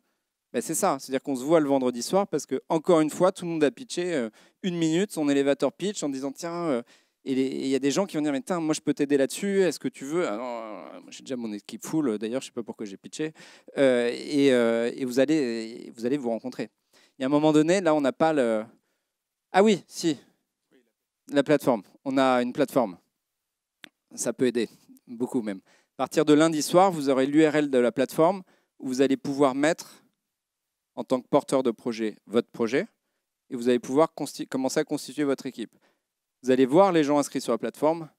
ben, c'est ça. C'est-à-dire qu'on se voit le vendredi soir parce que, encore une fois, tout le monde a pitché euh, une minute son élévateur pitch en disant Tiens, euh, et il y a des gens qui vont dire Mais tiens, moi je peux t'aider là-dessus, est-ce que tu veux ah J'ai déjà mon équipe full, d'ailleurs, je ne sais pas pourquoi j'ai pitché. et, et vous, allez, vous allez vous rencontrer il y a un moment donné, là, on n'a pas le... Ah oui, si, la plateforme. On a une plateforme. Ça peut aider, beaucoup même. À partir de lundi soir, vous aurez l'URL de la plateforme où vous allez pouvoir mettre, en tant que porteur de projet, votre projet, et vous allez pouvoir commencer à constituer votre équipe. Vous allez voir les gens inscrits sur la plateforme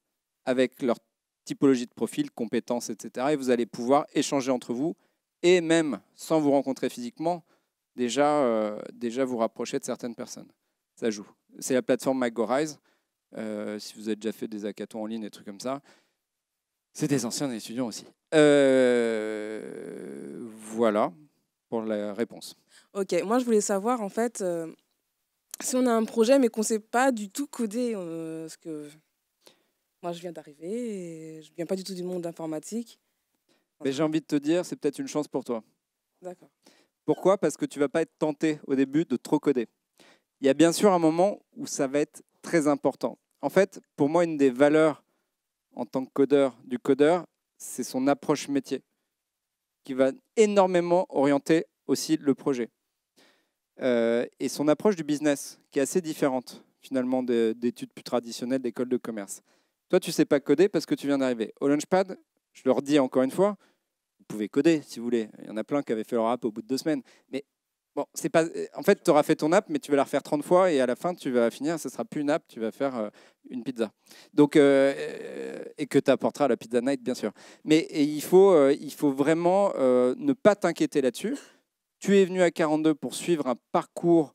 avec leur typologie de profil, compétences, etc. Et vous allez pouvoir échanger entre vous, et même sans vous rencontrer physiquement, déjà, euh, déjà vous rapprocher de certaines personnes. Ça joue. C'est la plateforme MacGorize. Euh, si vous avez déjà fait des hackathons en ligne et trucs comme ça. C'est des anciens étudiants aussi. Euh, voilà pour la réponse. Ok, moi je voulais savoir en fait si on a un projet mais qu'on ne sait pas du tout coder, parce que moi je viens d'arriver je ne viens pas du tout du monde informatique. Mais j'ai envie de te dire, c'est peut-être une chance pour toi. D'accord. Pourquoi Parce que tu vas pas être tenté au début de trop coder. Il y a bien sûr un moment où ça va être très important. En fait, pour moi, une des valeurs en tant que codeur du codeur, c'est son approche métier qui va énormément orienter aussi le projet. Euh, et son approche du business qui est assez différente finalement d'études plus traditionnelles d'école de commerce. Toi, tu sais pas coder parce que tu viens d'arriver. Au Launchpad, je leur dis encore une fois, vous pouvez coder si vous voulez. Il y en a plein qui avaient fait leur app au bout de deux semaines. Mais bon, c'est pas. En fait, tu auras fait ton app, mais tu vas la refaire 30 fois et à la fin, tu vas finir, ce sera plus une app, tu vas faire euh, une pizza. Donc, euh, euh, et que tu apporteras à la pizza night, bien sûr. Mais il faut, il faut vraiment ne pas t'inquiéter là-dessus. Tu es venu à 42 pour suivre un parcours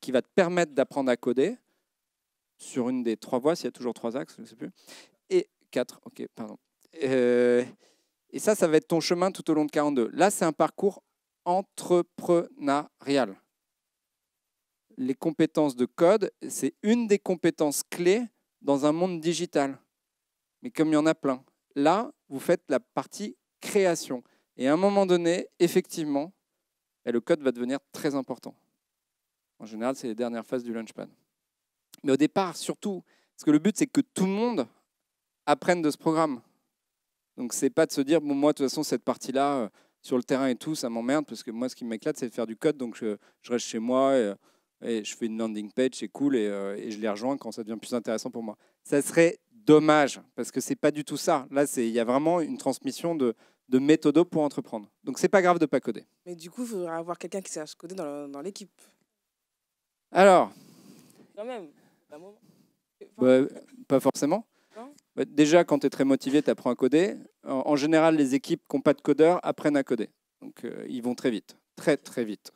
qui va te permettre d'apprendre à coder sur une des trois voies, s'il y a toujours trois axes, je ne sais plus. Et quatre, ok, pardon. Et ça, ça va être ton chemin tout au long de 42. Là, c'est un parcours entrepreneurial. Les compétences de code, c'est une des compétences clés dans un monde digital. Mais comme il y en a plein, là, vous faites la partie création. Et à un moment donné, effectivement, eh, le code va devenir très important. En général, c'est les dernières phases du launchpad. Mais au départ, surtout, parce que le but, c'est que tout le monde apprenne de ce programme. Donc c'est pas de se dire, bon, moi, de toute façon, cette partie-là, euh, sur le terrain et tout, ça m'emmerde, parce que moi, ce qui m'éclate, c'est de faire du code, donc je, reste chez moi euh, et, je fais une landing page, c'est cool, euh, et, je les rejoins quand ça devient plus intéressant pour moi. Ça serait dommage, parce que c'est pas du tout ça. Là, il y a vraiment une transmission de, de pour entreprendre. Donc c'est pas grave de pas coder. Mais du coup, il faudra avoir quelqu'un qui sache coder dans l'équipe. Alors. Quand même. pas bah, forcément. Bah, déjà, quand tu es très motivé, tu apprends à coder. En, général, les équipes qui n'ont pas de codeur apprennent à coder. Donc, euh, ils vont très vite, très, très vite.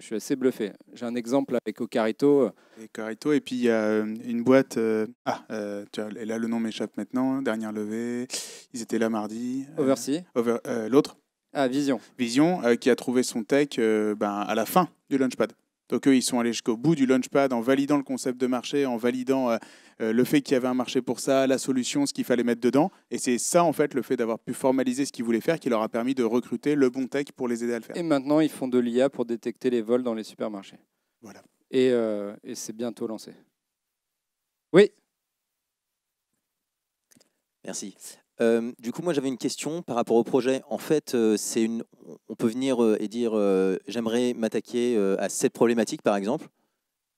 Je suis assez bluffé. J'ai un exemple avec Ocarito. Ocarito, et puis il y a euh, une boîte. Euh, ah, et là, le nom m'échappe maintenant. Dernière levée. Ils étaient là mardi. Oversea. L'autre Ah, Vision. Vision, qui a trouvé son tech ben, à la fin du Launchpad. Donc eux, ils sont allés jusqu'au bout du launchpad en validant le concept de marché, en validant euh, le fait qu'il y avait un marché pour ça, la solution, ce qu'il fallait mettre dedans. Et c'est ça, en fait, le fait d'avoir pu formaliser ce qu'ils voulaient faire qui leur a permis de recruter le bon tech pour les aider à le faire. Et maintenant, ils font de l'IA pour détecter les vols dans les supermarchés. Voilà. Et, euh, c'est bientôt lancé. Oui Merci. Euh, du coup, moi, j'avais une question par rapport au projet. En fait, c'est une... on peut venir et dire j'aimerais m'attaquer à cette problématique, par exemple.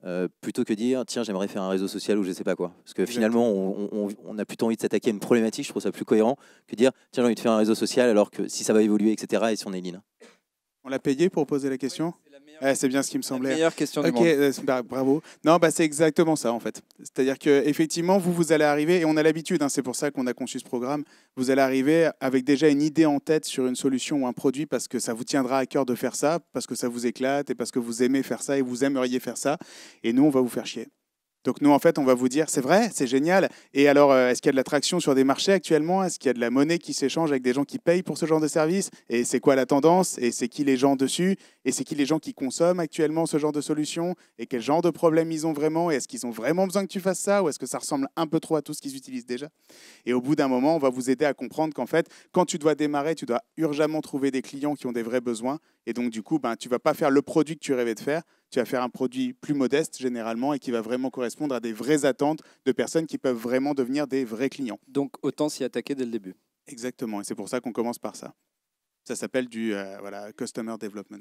Euh, plutôt que dire tiens j'aimerais faire un réseau social ou je sais pas quoi parce que finalement on, a plutôt envie de s'attaquer à une problématique je trouve ça plus cohérent que dire tiens j'ai envie de faire un réseau social alors que si ça va évoluer etc et si on est lean on l'a payé pour poser la question c'est bien ce qui me semblait. La meilleure question du monde. Euh, bah, bravo. Non, bah, c'est exactement ça en fait. C'est-à-dire que effectivement, vous vous allez arriver et on a l'habitude. Hein, c'est pour ça qu'on a conçu ce programme. Vous allez arriver avec déjà une idée en tête sur une solution ou un produit parce que ça vous tiendra à cœur de faire ça, parce que ça vous éclate et parce que vous aimez faire ça et vous aimeriez faire ça. Et nous, on va vous faire chier. Donc nous, en fait, on va vous dire, c'est vrai, c'est génial. Et alors, euh, est-ce qu'il y a de l'attraction sur des marchés actuellement Est-ce qu'il y a de la monnaie qui s'échange avec des gens qui payent pour ce genre de service Et c'est quoi la tendance Et c'est qui les gens dessus Et c'est qui les gens qui consomment actuellement ce genre de solution Et quel genre de problème ils ont vraiment Et est-ce qu'ils ont vraiment besoin que tu fasses ça Ou est-ce que ça ressemble un peu trop à tout ce qu'ils utilisent déjà Et au bout d'un moment, on va vous aider à comprendre qu'en fait, quand tu dois démarrer, tu dois urgemment trouver des clients qui ont des vrais besoins. Et donc, du coup, ben, tu vas pas faire le produit que tu rêvais de faire tu vas faire un produit plus modeste généralement et qui va vraiment correspondre à des vraies attentes de personnes qui peuvent vraiment devenir des vrais clients. Donc autant s'y attaquer dès le début. Exactement, et c'est pour ça qu'on commence par ça. Ça s'appelle du euh, voilà, Customer Development.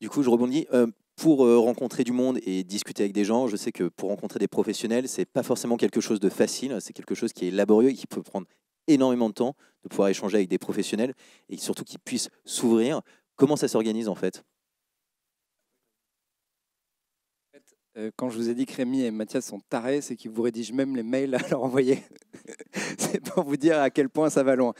Du coup, je rebondis. Euh, pour euh, rencontrer du monde et discuter avec des gens, je sais que pour rencontrer des professionnels, c'est pas forcément quelque chose de facile, c'est quelque chose qui est laborieux et qui peut prendre énormément de temps de pouvoir échanger avec des professionnels et surtout qu'ils puissent s'ouvrir. Comment ça s'organise en fait Euh, quand je vous ai dit que Rémi et Mathias sont tarés, c'est qu'ils vous rédigent même les mails à leur envoyer. c'est pour vous dire à quel point ça va loin.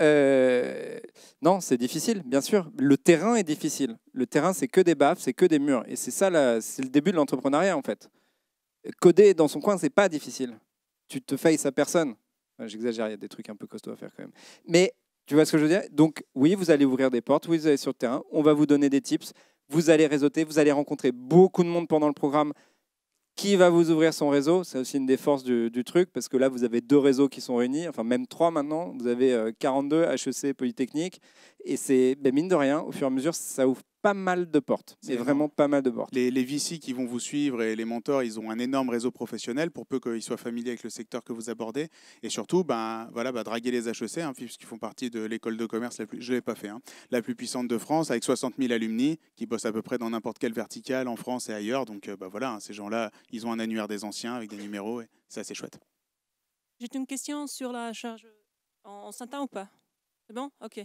Euh, non, c'est difficile, bien sûr. Le terrain est difficile. Le terrain, c'est que des baffes, c'est que des murs. Et c'est ça, c'est le début de l'entrepreneuriat, en fait. Coder dans son coin, c'est pas difficile. Tu te failles à personne. J'exagère, il y a des trucs un peu costauds à faire quand même. Mais tu vois ce que je veux dire Donc, oui, vous allez ouvrir des portes, oui, vous allez sur le terrain, on va vous donner des tips. Vous allez réseauter, vous allez rencontrer beaucoup de monde pendant le programme. Qui va vous ouvrir son réseau C'est aussi une des forces du, truc, parce que là, vous avez deux réseaux qui sont réunis, enfin même trois maintenant. Vous avez 42 euh, HEC Polytechnique, et c'est, ben, mine de rien, au fur et à mesure, ça ouvre pas mal de portes. C'est vraiment pas mal de portes. Les, les qui vont vous suivre et les mentors, ils ont un énorme réseau professionnel pour peu qu'ils soient familiers avec le secteur que vous abordez. Et surtout, ben, voilà, ben, draguer les HEC, hein, puisqu'ils font partie de l'école de commerce, la plus, je pas fait, hein, la plus puissante de France, avec 60 000 alumni qui bossent à peu près dans n'importe quelle verticale en France et ailleurs. Donc euh, ben, voilà, hein, ces gens-là, ils ont un annuaire des anciens avec des numéros. Et c'est assez chouette. J'ai une question sur la charge. en s'entend ou pas c'est bon Ok.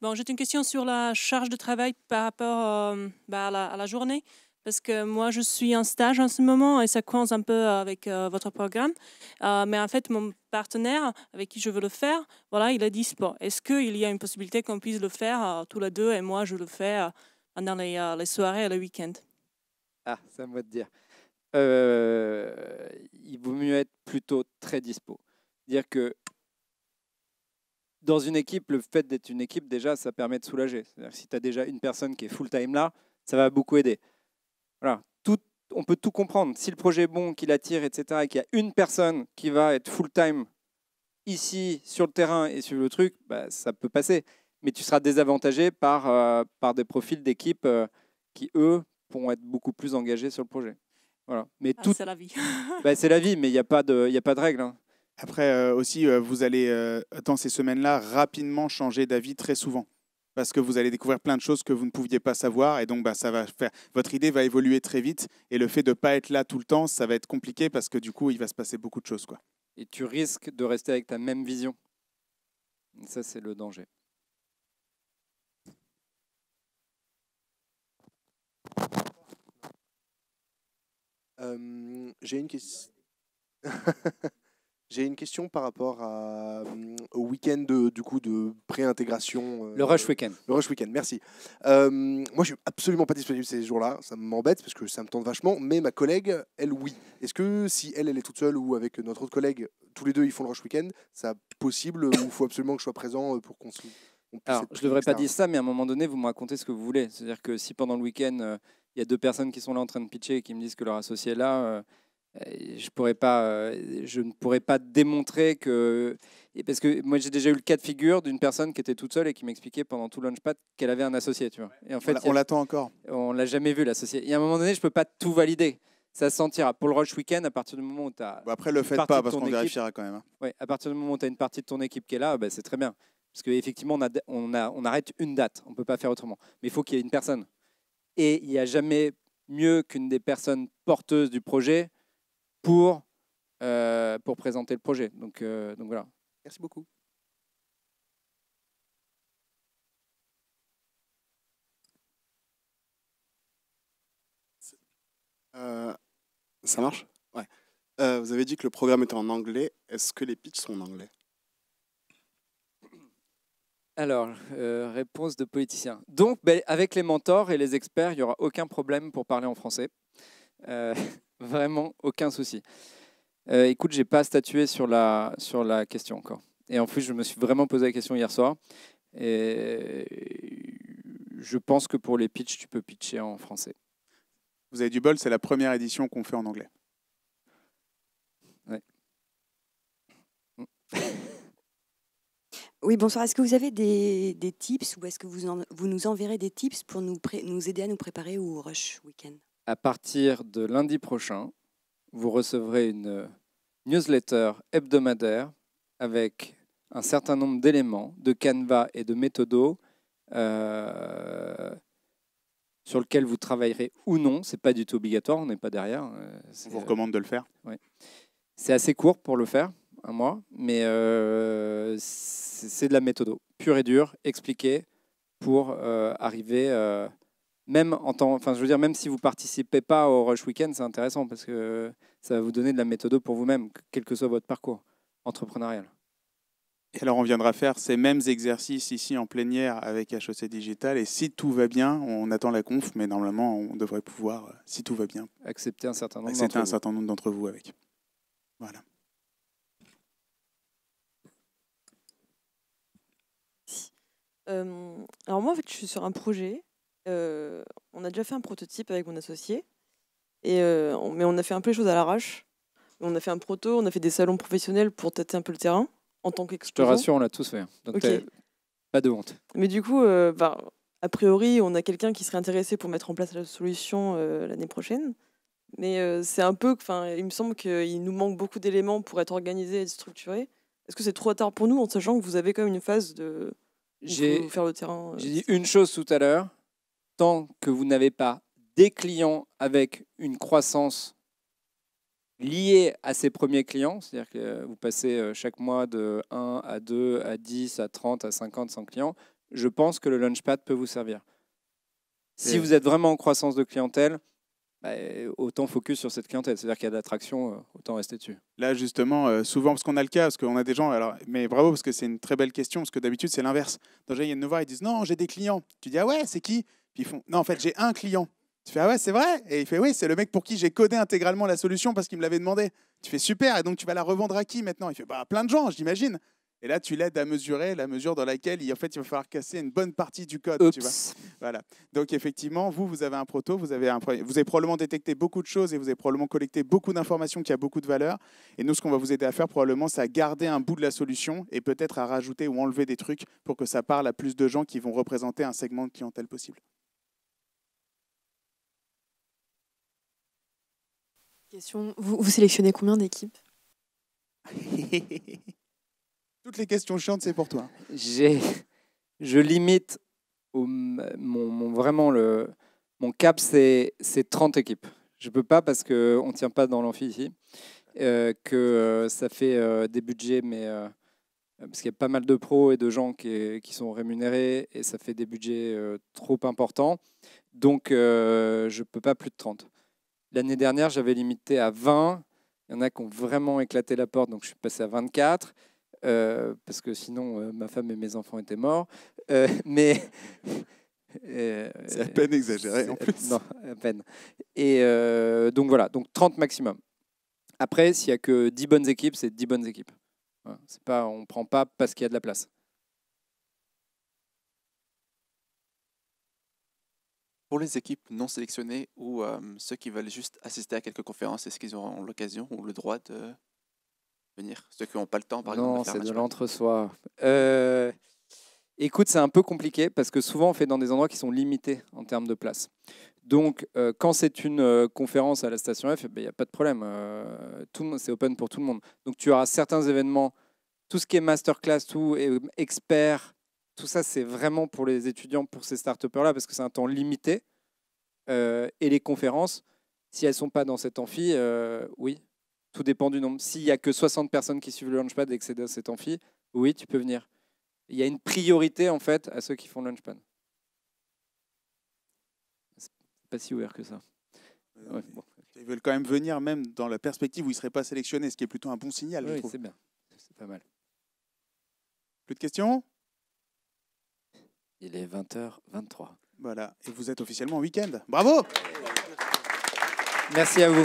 Bon, j'ai une question sur la charge de travail par rapport euh, bah, à, la, journée. Parce que moi, je suis en stage en ce moment et ça coince un peu euh, avec euh, votre programme. mais en fait, mon partenaire avec qui je veux le faire, voilà, il est dispo. Est-ce qu'il y a une possibilité qu'on puisse le faire tous les deux et moi, je le fais pendant les, soirées et le week ends Ah, ça me de dire. il vaut mieux être plutôt très dispo. Dire que dans une équipe, le fait d'être une équipe, déjà, ça permet de soulager. si tu as déjà une personne qui est full-time là, ça va beaucoup aider. Voilà, tout, on peut tout comprendre. Si le projet est bon, qu'il attire, etc., et qu'il y a une personne qui va être full-time ici, sur le terrain et sur le truc, bah, ça peut passer. Mais tu seras désavantagé par, euh, par des profils d'équipe euh, qui, eux, pourront être beaucoup plus engagés sur le projet. Voilà. Mais ah, tout... C'est la vie. bah, c'est la vie, mais il n'y a, pas de, y a pas de règle. Hein. Après euh, aussi, euh, vous allez, euh, dans ces semaines-là, rapidement changer d'avis très souvent. Parce que vous allez découvrir plein de choses que vous ne pouviez pas savoir. Et donc, bah, ça va faire... votre idée va évoluer très vite. Et le fait de ne pas être là tout le temps, ça va être compliqué parce que du coup, il va se passer beaucoup de choses. Quoi. Et tu risques de rester avec ta même vision. ça, c'est le danger. J'ai une question. J'ai une question par rapport à, euh, au week-end de, du coup de pré-intégration. Euh, le rush week-end. Le rush week-end, merci. Euh, moi, je suis absolument pas disponible ces jours-là. Ça m'embête parce que ça me tente vachement. Mais ma collègue, elle, oui. Est-ce que si elle, elle est toute seule ou avec notre autre collègue, tous les deux, ils font le rush week-end, ça possible ou faut absolument que je sois présent pour qu'on se... je ne devrais pas dire ça, mais à un moment donné, vous me racontez ce que vous voulez. C'est-à-dire que si pendant le week-end, il y a deux personnes qui sont là en train de pitcher et qui me disent que leur associé est là euh, je, pourrais pas, euh, je ne pourrais pas démontrer que... Parce que moi, j'ai déjà eu le cas de figure d'une personne qui était toute seule et qui m'expliquait pendant tout le Launchpad qu'elle avait un associé. Tu vois. Et en fait, on l'attend encore. On l'a jamais vu, l'associé. Et à un moment donné, je ne peux pas tout valider. Ça se sentira. Pour le Rush Weekend, à partir du moment où tu as. Après, après, le faites pas, parce qu'on vérifiera quand même. Hein. à partir du moment où tu as une partie de ton équipe qui est là, bah, c'est très bien. Parce qu'effectivement, on, a, on, a, on arrête une date. On ne peut pas faire autrement. Mais il faut qu'il y ait une personne. Et il n'y a jamais mieux qu'une des personnes porteuses du projet pour, euh, pour présenter le projet. Donc, euh, donc voilà. Merci beaucoup. Euh, ça marche Ouais. vous avez dit que le programme était en anglais. Est-ce que les pitchs sont en anglais alors, réponse de politicien. Donc, ben, avec les mentors et les experts, il n'y aura aucun problème pour parler en français. Vraiment aucun souci. Euh, écoute, j'ai pas statué sur la, sur la question encore. Et en plus, je me suis vraiment posé la question hier soir. Et je pense que pour les pitchs, tu peux pitcher en français. Vous avez du bol, c'est la première édition qu'on fait en anglais. Oui. Mm. Oui, bonsoir. Est-ce que vous avez des, des tips ou est-ce que vous, vous nous enverrez des tips pour nous, nous aider à nous préparer au rush week-end à partir de lundi prochain, vous recevrez une newsletter hebdomadaire avec un certain nombre d'éléments de canevas et de méthodo euh, sur lesquels vous travaillerez ou non. C'est pas du tout obligatoire, on n'est pas derrière. Euh, on vous recommande de le faire. Euh, oui. C'est assez court pour le faire, un mois, mais c'est de la méthode pure et dure, expliquée pour euh, arriver même en enfin, je veux dire, même si vous participez pas au rush Weekend c'est intéressant parce que ça va vous donner de la méthode pour vous-même, quel que soit votre parcours entrepreneurial. Et alors, on viendra faire ces mêmes exercices ici en plénière avec HEC Digital. Et si tout va bien, on attend la conf, mais normalement, on devrait pouvoir, euh, si tout va bien, accepter un certain nombre un certain nombre d'entre vous avec. Voilà. Euh, alors moi, en fait, je suis sur un projet euh, on a déjà fait un prototype avec mon associé, et, euh, mais on a fait un peu les choses à l'arrache. On a fait un proto, on a fait des salons professionnels pour tester un peu le terrain en tant Je te rassure, on l'a tous fait. Hein. pas de honte. Mais du coup, euh, bah, a priori, on a quelqu'un qui serait intéressé pour mettre en place la solution l'année prochaine. Mais c'est un peu, enfin, il me semble qu'il nous manque beaucoup d'éléments pour être organisé et structuré. Est-ce que c'est trop tard pour nous en sachant que vous avez quand même une phase de, faire le terrain. J'ai dit une chose tout à l'heure, tant que vous n'avez pas des clients avec une croissance liée à ces premiers clients, c'est-à-dire que vous passez euh, chaque mois de 1 à 2 à 10 à 30 à 50, 100 clients, je pense que le Launchpad peut vous servir. Si vous êtes vraiment en croissance de clientèle, bah, autant focus sur cette clientèle. C'est-à-dire qu'il y a de l'attraction, euh, autant rester dessus. Là, justement, euh, souvent, parce qu'on a le cas, parce qu'on a des gens, alors, mais bravo, parce que c'est une très belle question, parce que d'habitude, c'est l'inverse. Dans y a nous voir, ils disent Non, j'ai des clients. Tu dis Ah ouais, c'est qui puis font Non, en fait, j'ai un client. Tu fais Ah ouais, c'est vrai Et il fait Oui, c'est le mec pour qui j'ai codé intégralement la solution parce qu'il me l'avait demandé. Tu fais Super, et donc tu vas la revendre à qui maintenant Il fait Bah, plein de gens, j'imagine. Et là, tu l'aides à mesurer la mesure dans laquelle il, en fait, il va falloir casser une bonne partie du code. Tu vois voilà. Donc, effectivement, vous, vous avez un proto, vous avez, vous avez probablement détecté beaucoup de choses et vous avez probablement collecté beaucoup d'informations qui a beaucoup de valeur. Et nous, ce qu'on va vous aider à faire, probablement, c'est à garder un bout de la solution et peut-être à rajouter ou enlever des trucs pour que ça parle à plus de gens qui vont représenter un segment de clientèle possible. Vous, sélectionnez combien d'équipes Toutes les questions chiantes, c'est pour toi. J'ai, je limite au, mon, vraiment le, mon cap, c'est, 30 équipes. Je peux pas parce qu'on ne tient pas dans l'amphi ici, euh, que euh, ça fait euh, des budgets, mais parce qu'il y a pas mal de pros et de gens qui, qui sont rémunérés et ça fait des budgets trop importants. Donc, je ne peux pas plus de 30. L'année dernière, j'avais limité à 20. Il y en a qui ont vraiment éclaté la porte, donc je suis passé à 24. Euh, parce que sinon, euh, ma femme et mes enfants étaient morts. Euh, mais. c'est à peine exagéré en plus. Non, à peine. Et donc voilà, donc 30 maximum. Après, s'il n'y a que 10 bonnes équipes, c'est 10 bonnes équipes. Hein, c'est pas, on ne prend pas parce qu'il y a de la place. Pour les équipes non sélectionnées ou euh, ceux qui veulent juste assister à quelques conférences, est-ce qu'ils auront l'occasion ou le droit de venir Ceux qui n'ont pas le temps, par exemple Non, c'est de l'entre-soi. Euh, écoute, c'est un peu compliqué parce que souvent on fait dans des endroits qui sont limités en termes de place. Donc, euh, quand c'est une conférence à la station F, eh ben, il n'y a pas de problème. Euh, c'est open pour tout le monde. Donc, tu auras certains événements, tout ce qui est masterclass, tout expert, tout ça, c'est vraiment pour les étudiants, pour ces start là parce que c'est un temps limité. Euh, et les conférences, si elles ne sont pas dans cet amphi, euh, oui, tout dépend du nombre. S'il n'y a que 60 personnes qui suivent le Launchpad et que c'est dans cet amphi, oui, tu peux venir. Il y a une priorité, en fait, à ceux qui font le Launchpad. pas si ouvert que ça. Euh, ils veulent quand même venir, même dans la perspective où ils ne seraient pas sélectionnés, ce qui est plutôt un bon signal, oui, c'est bien. C'est pas mal. Plus de questions il est 20h23. Voilà, et vous êtes officiellement en week-end. Bravo Merci à vous.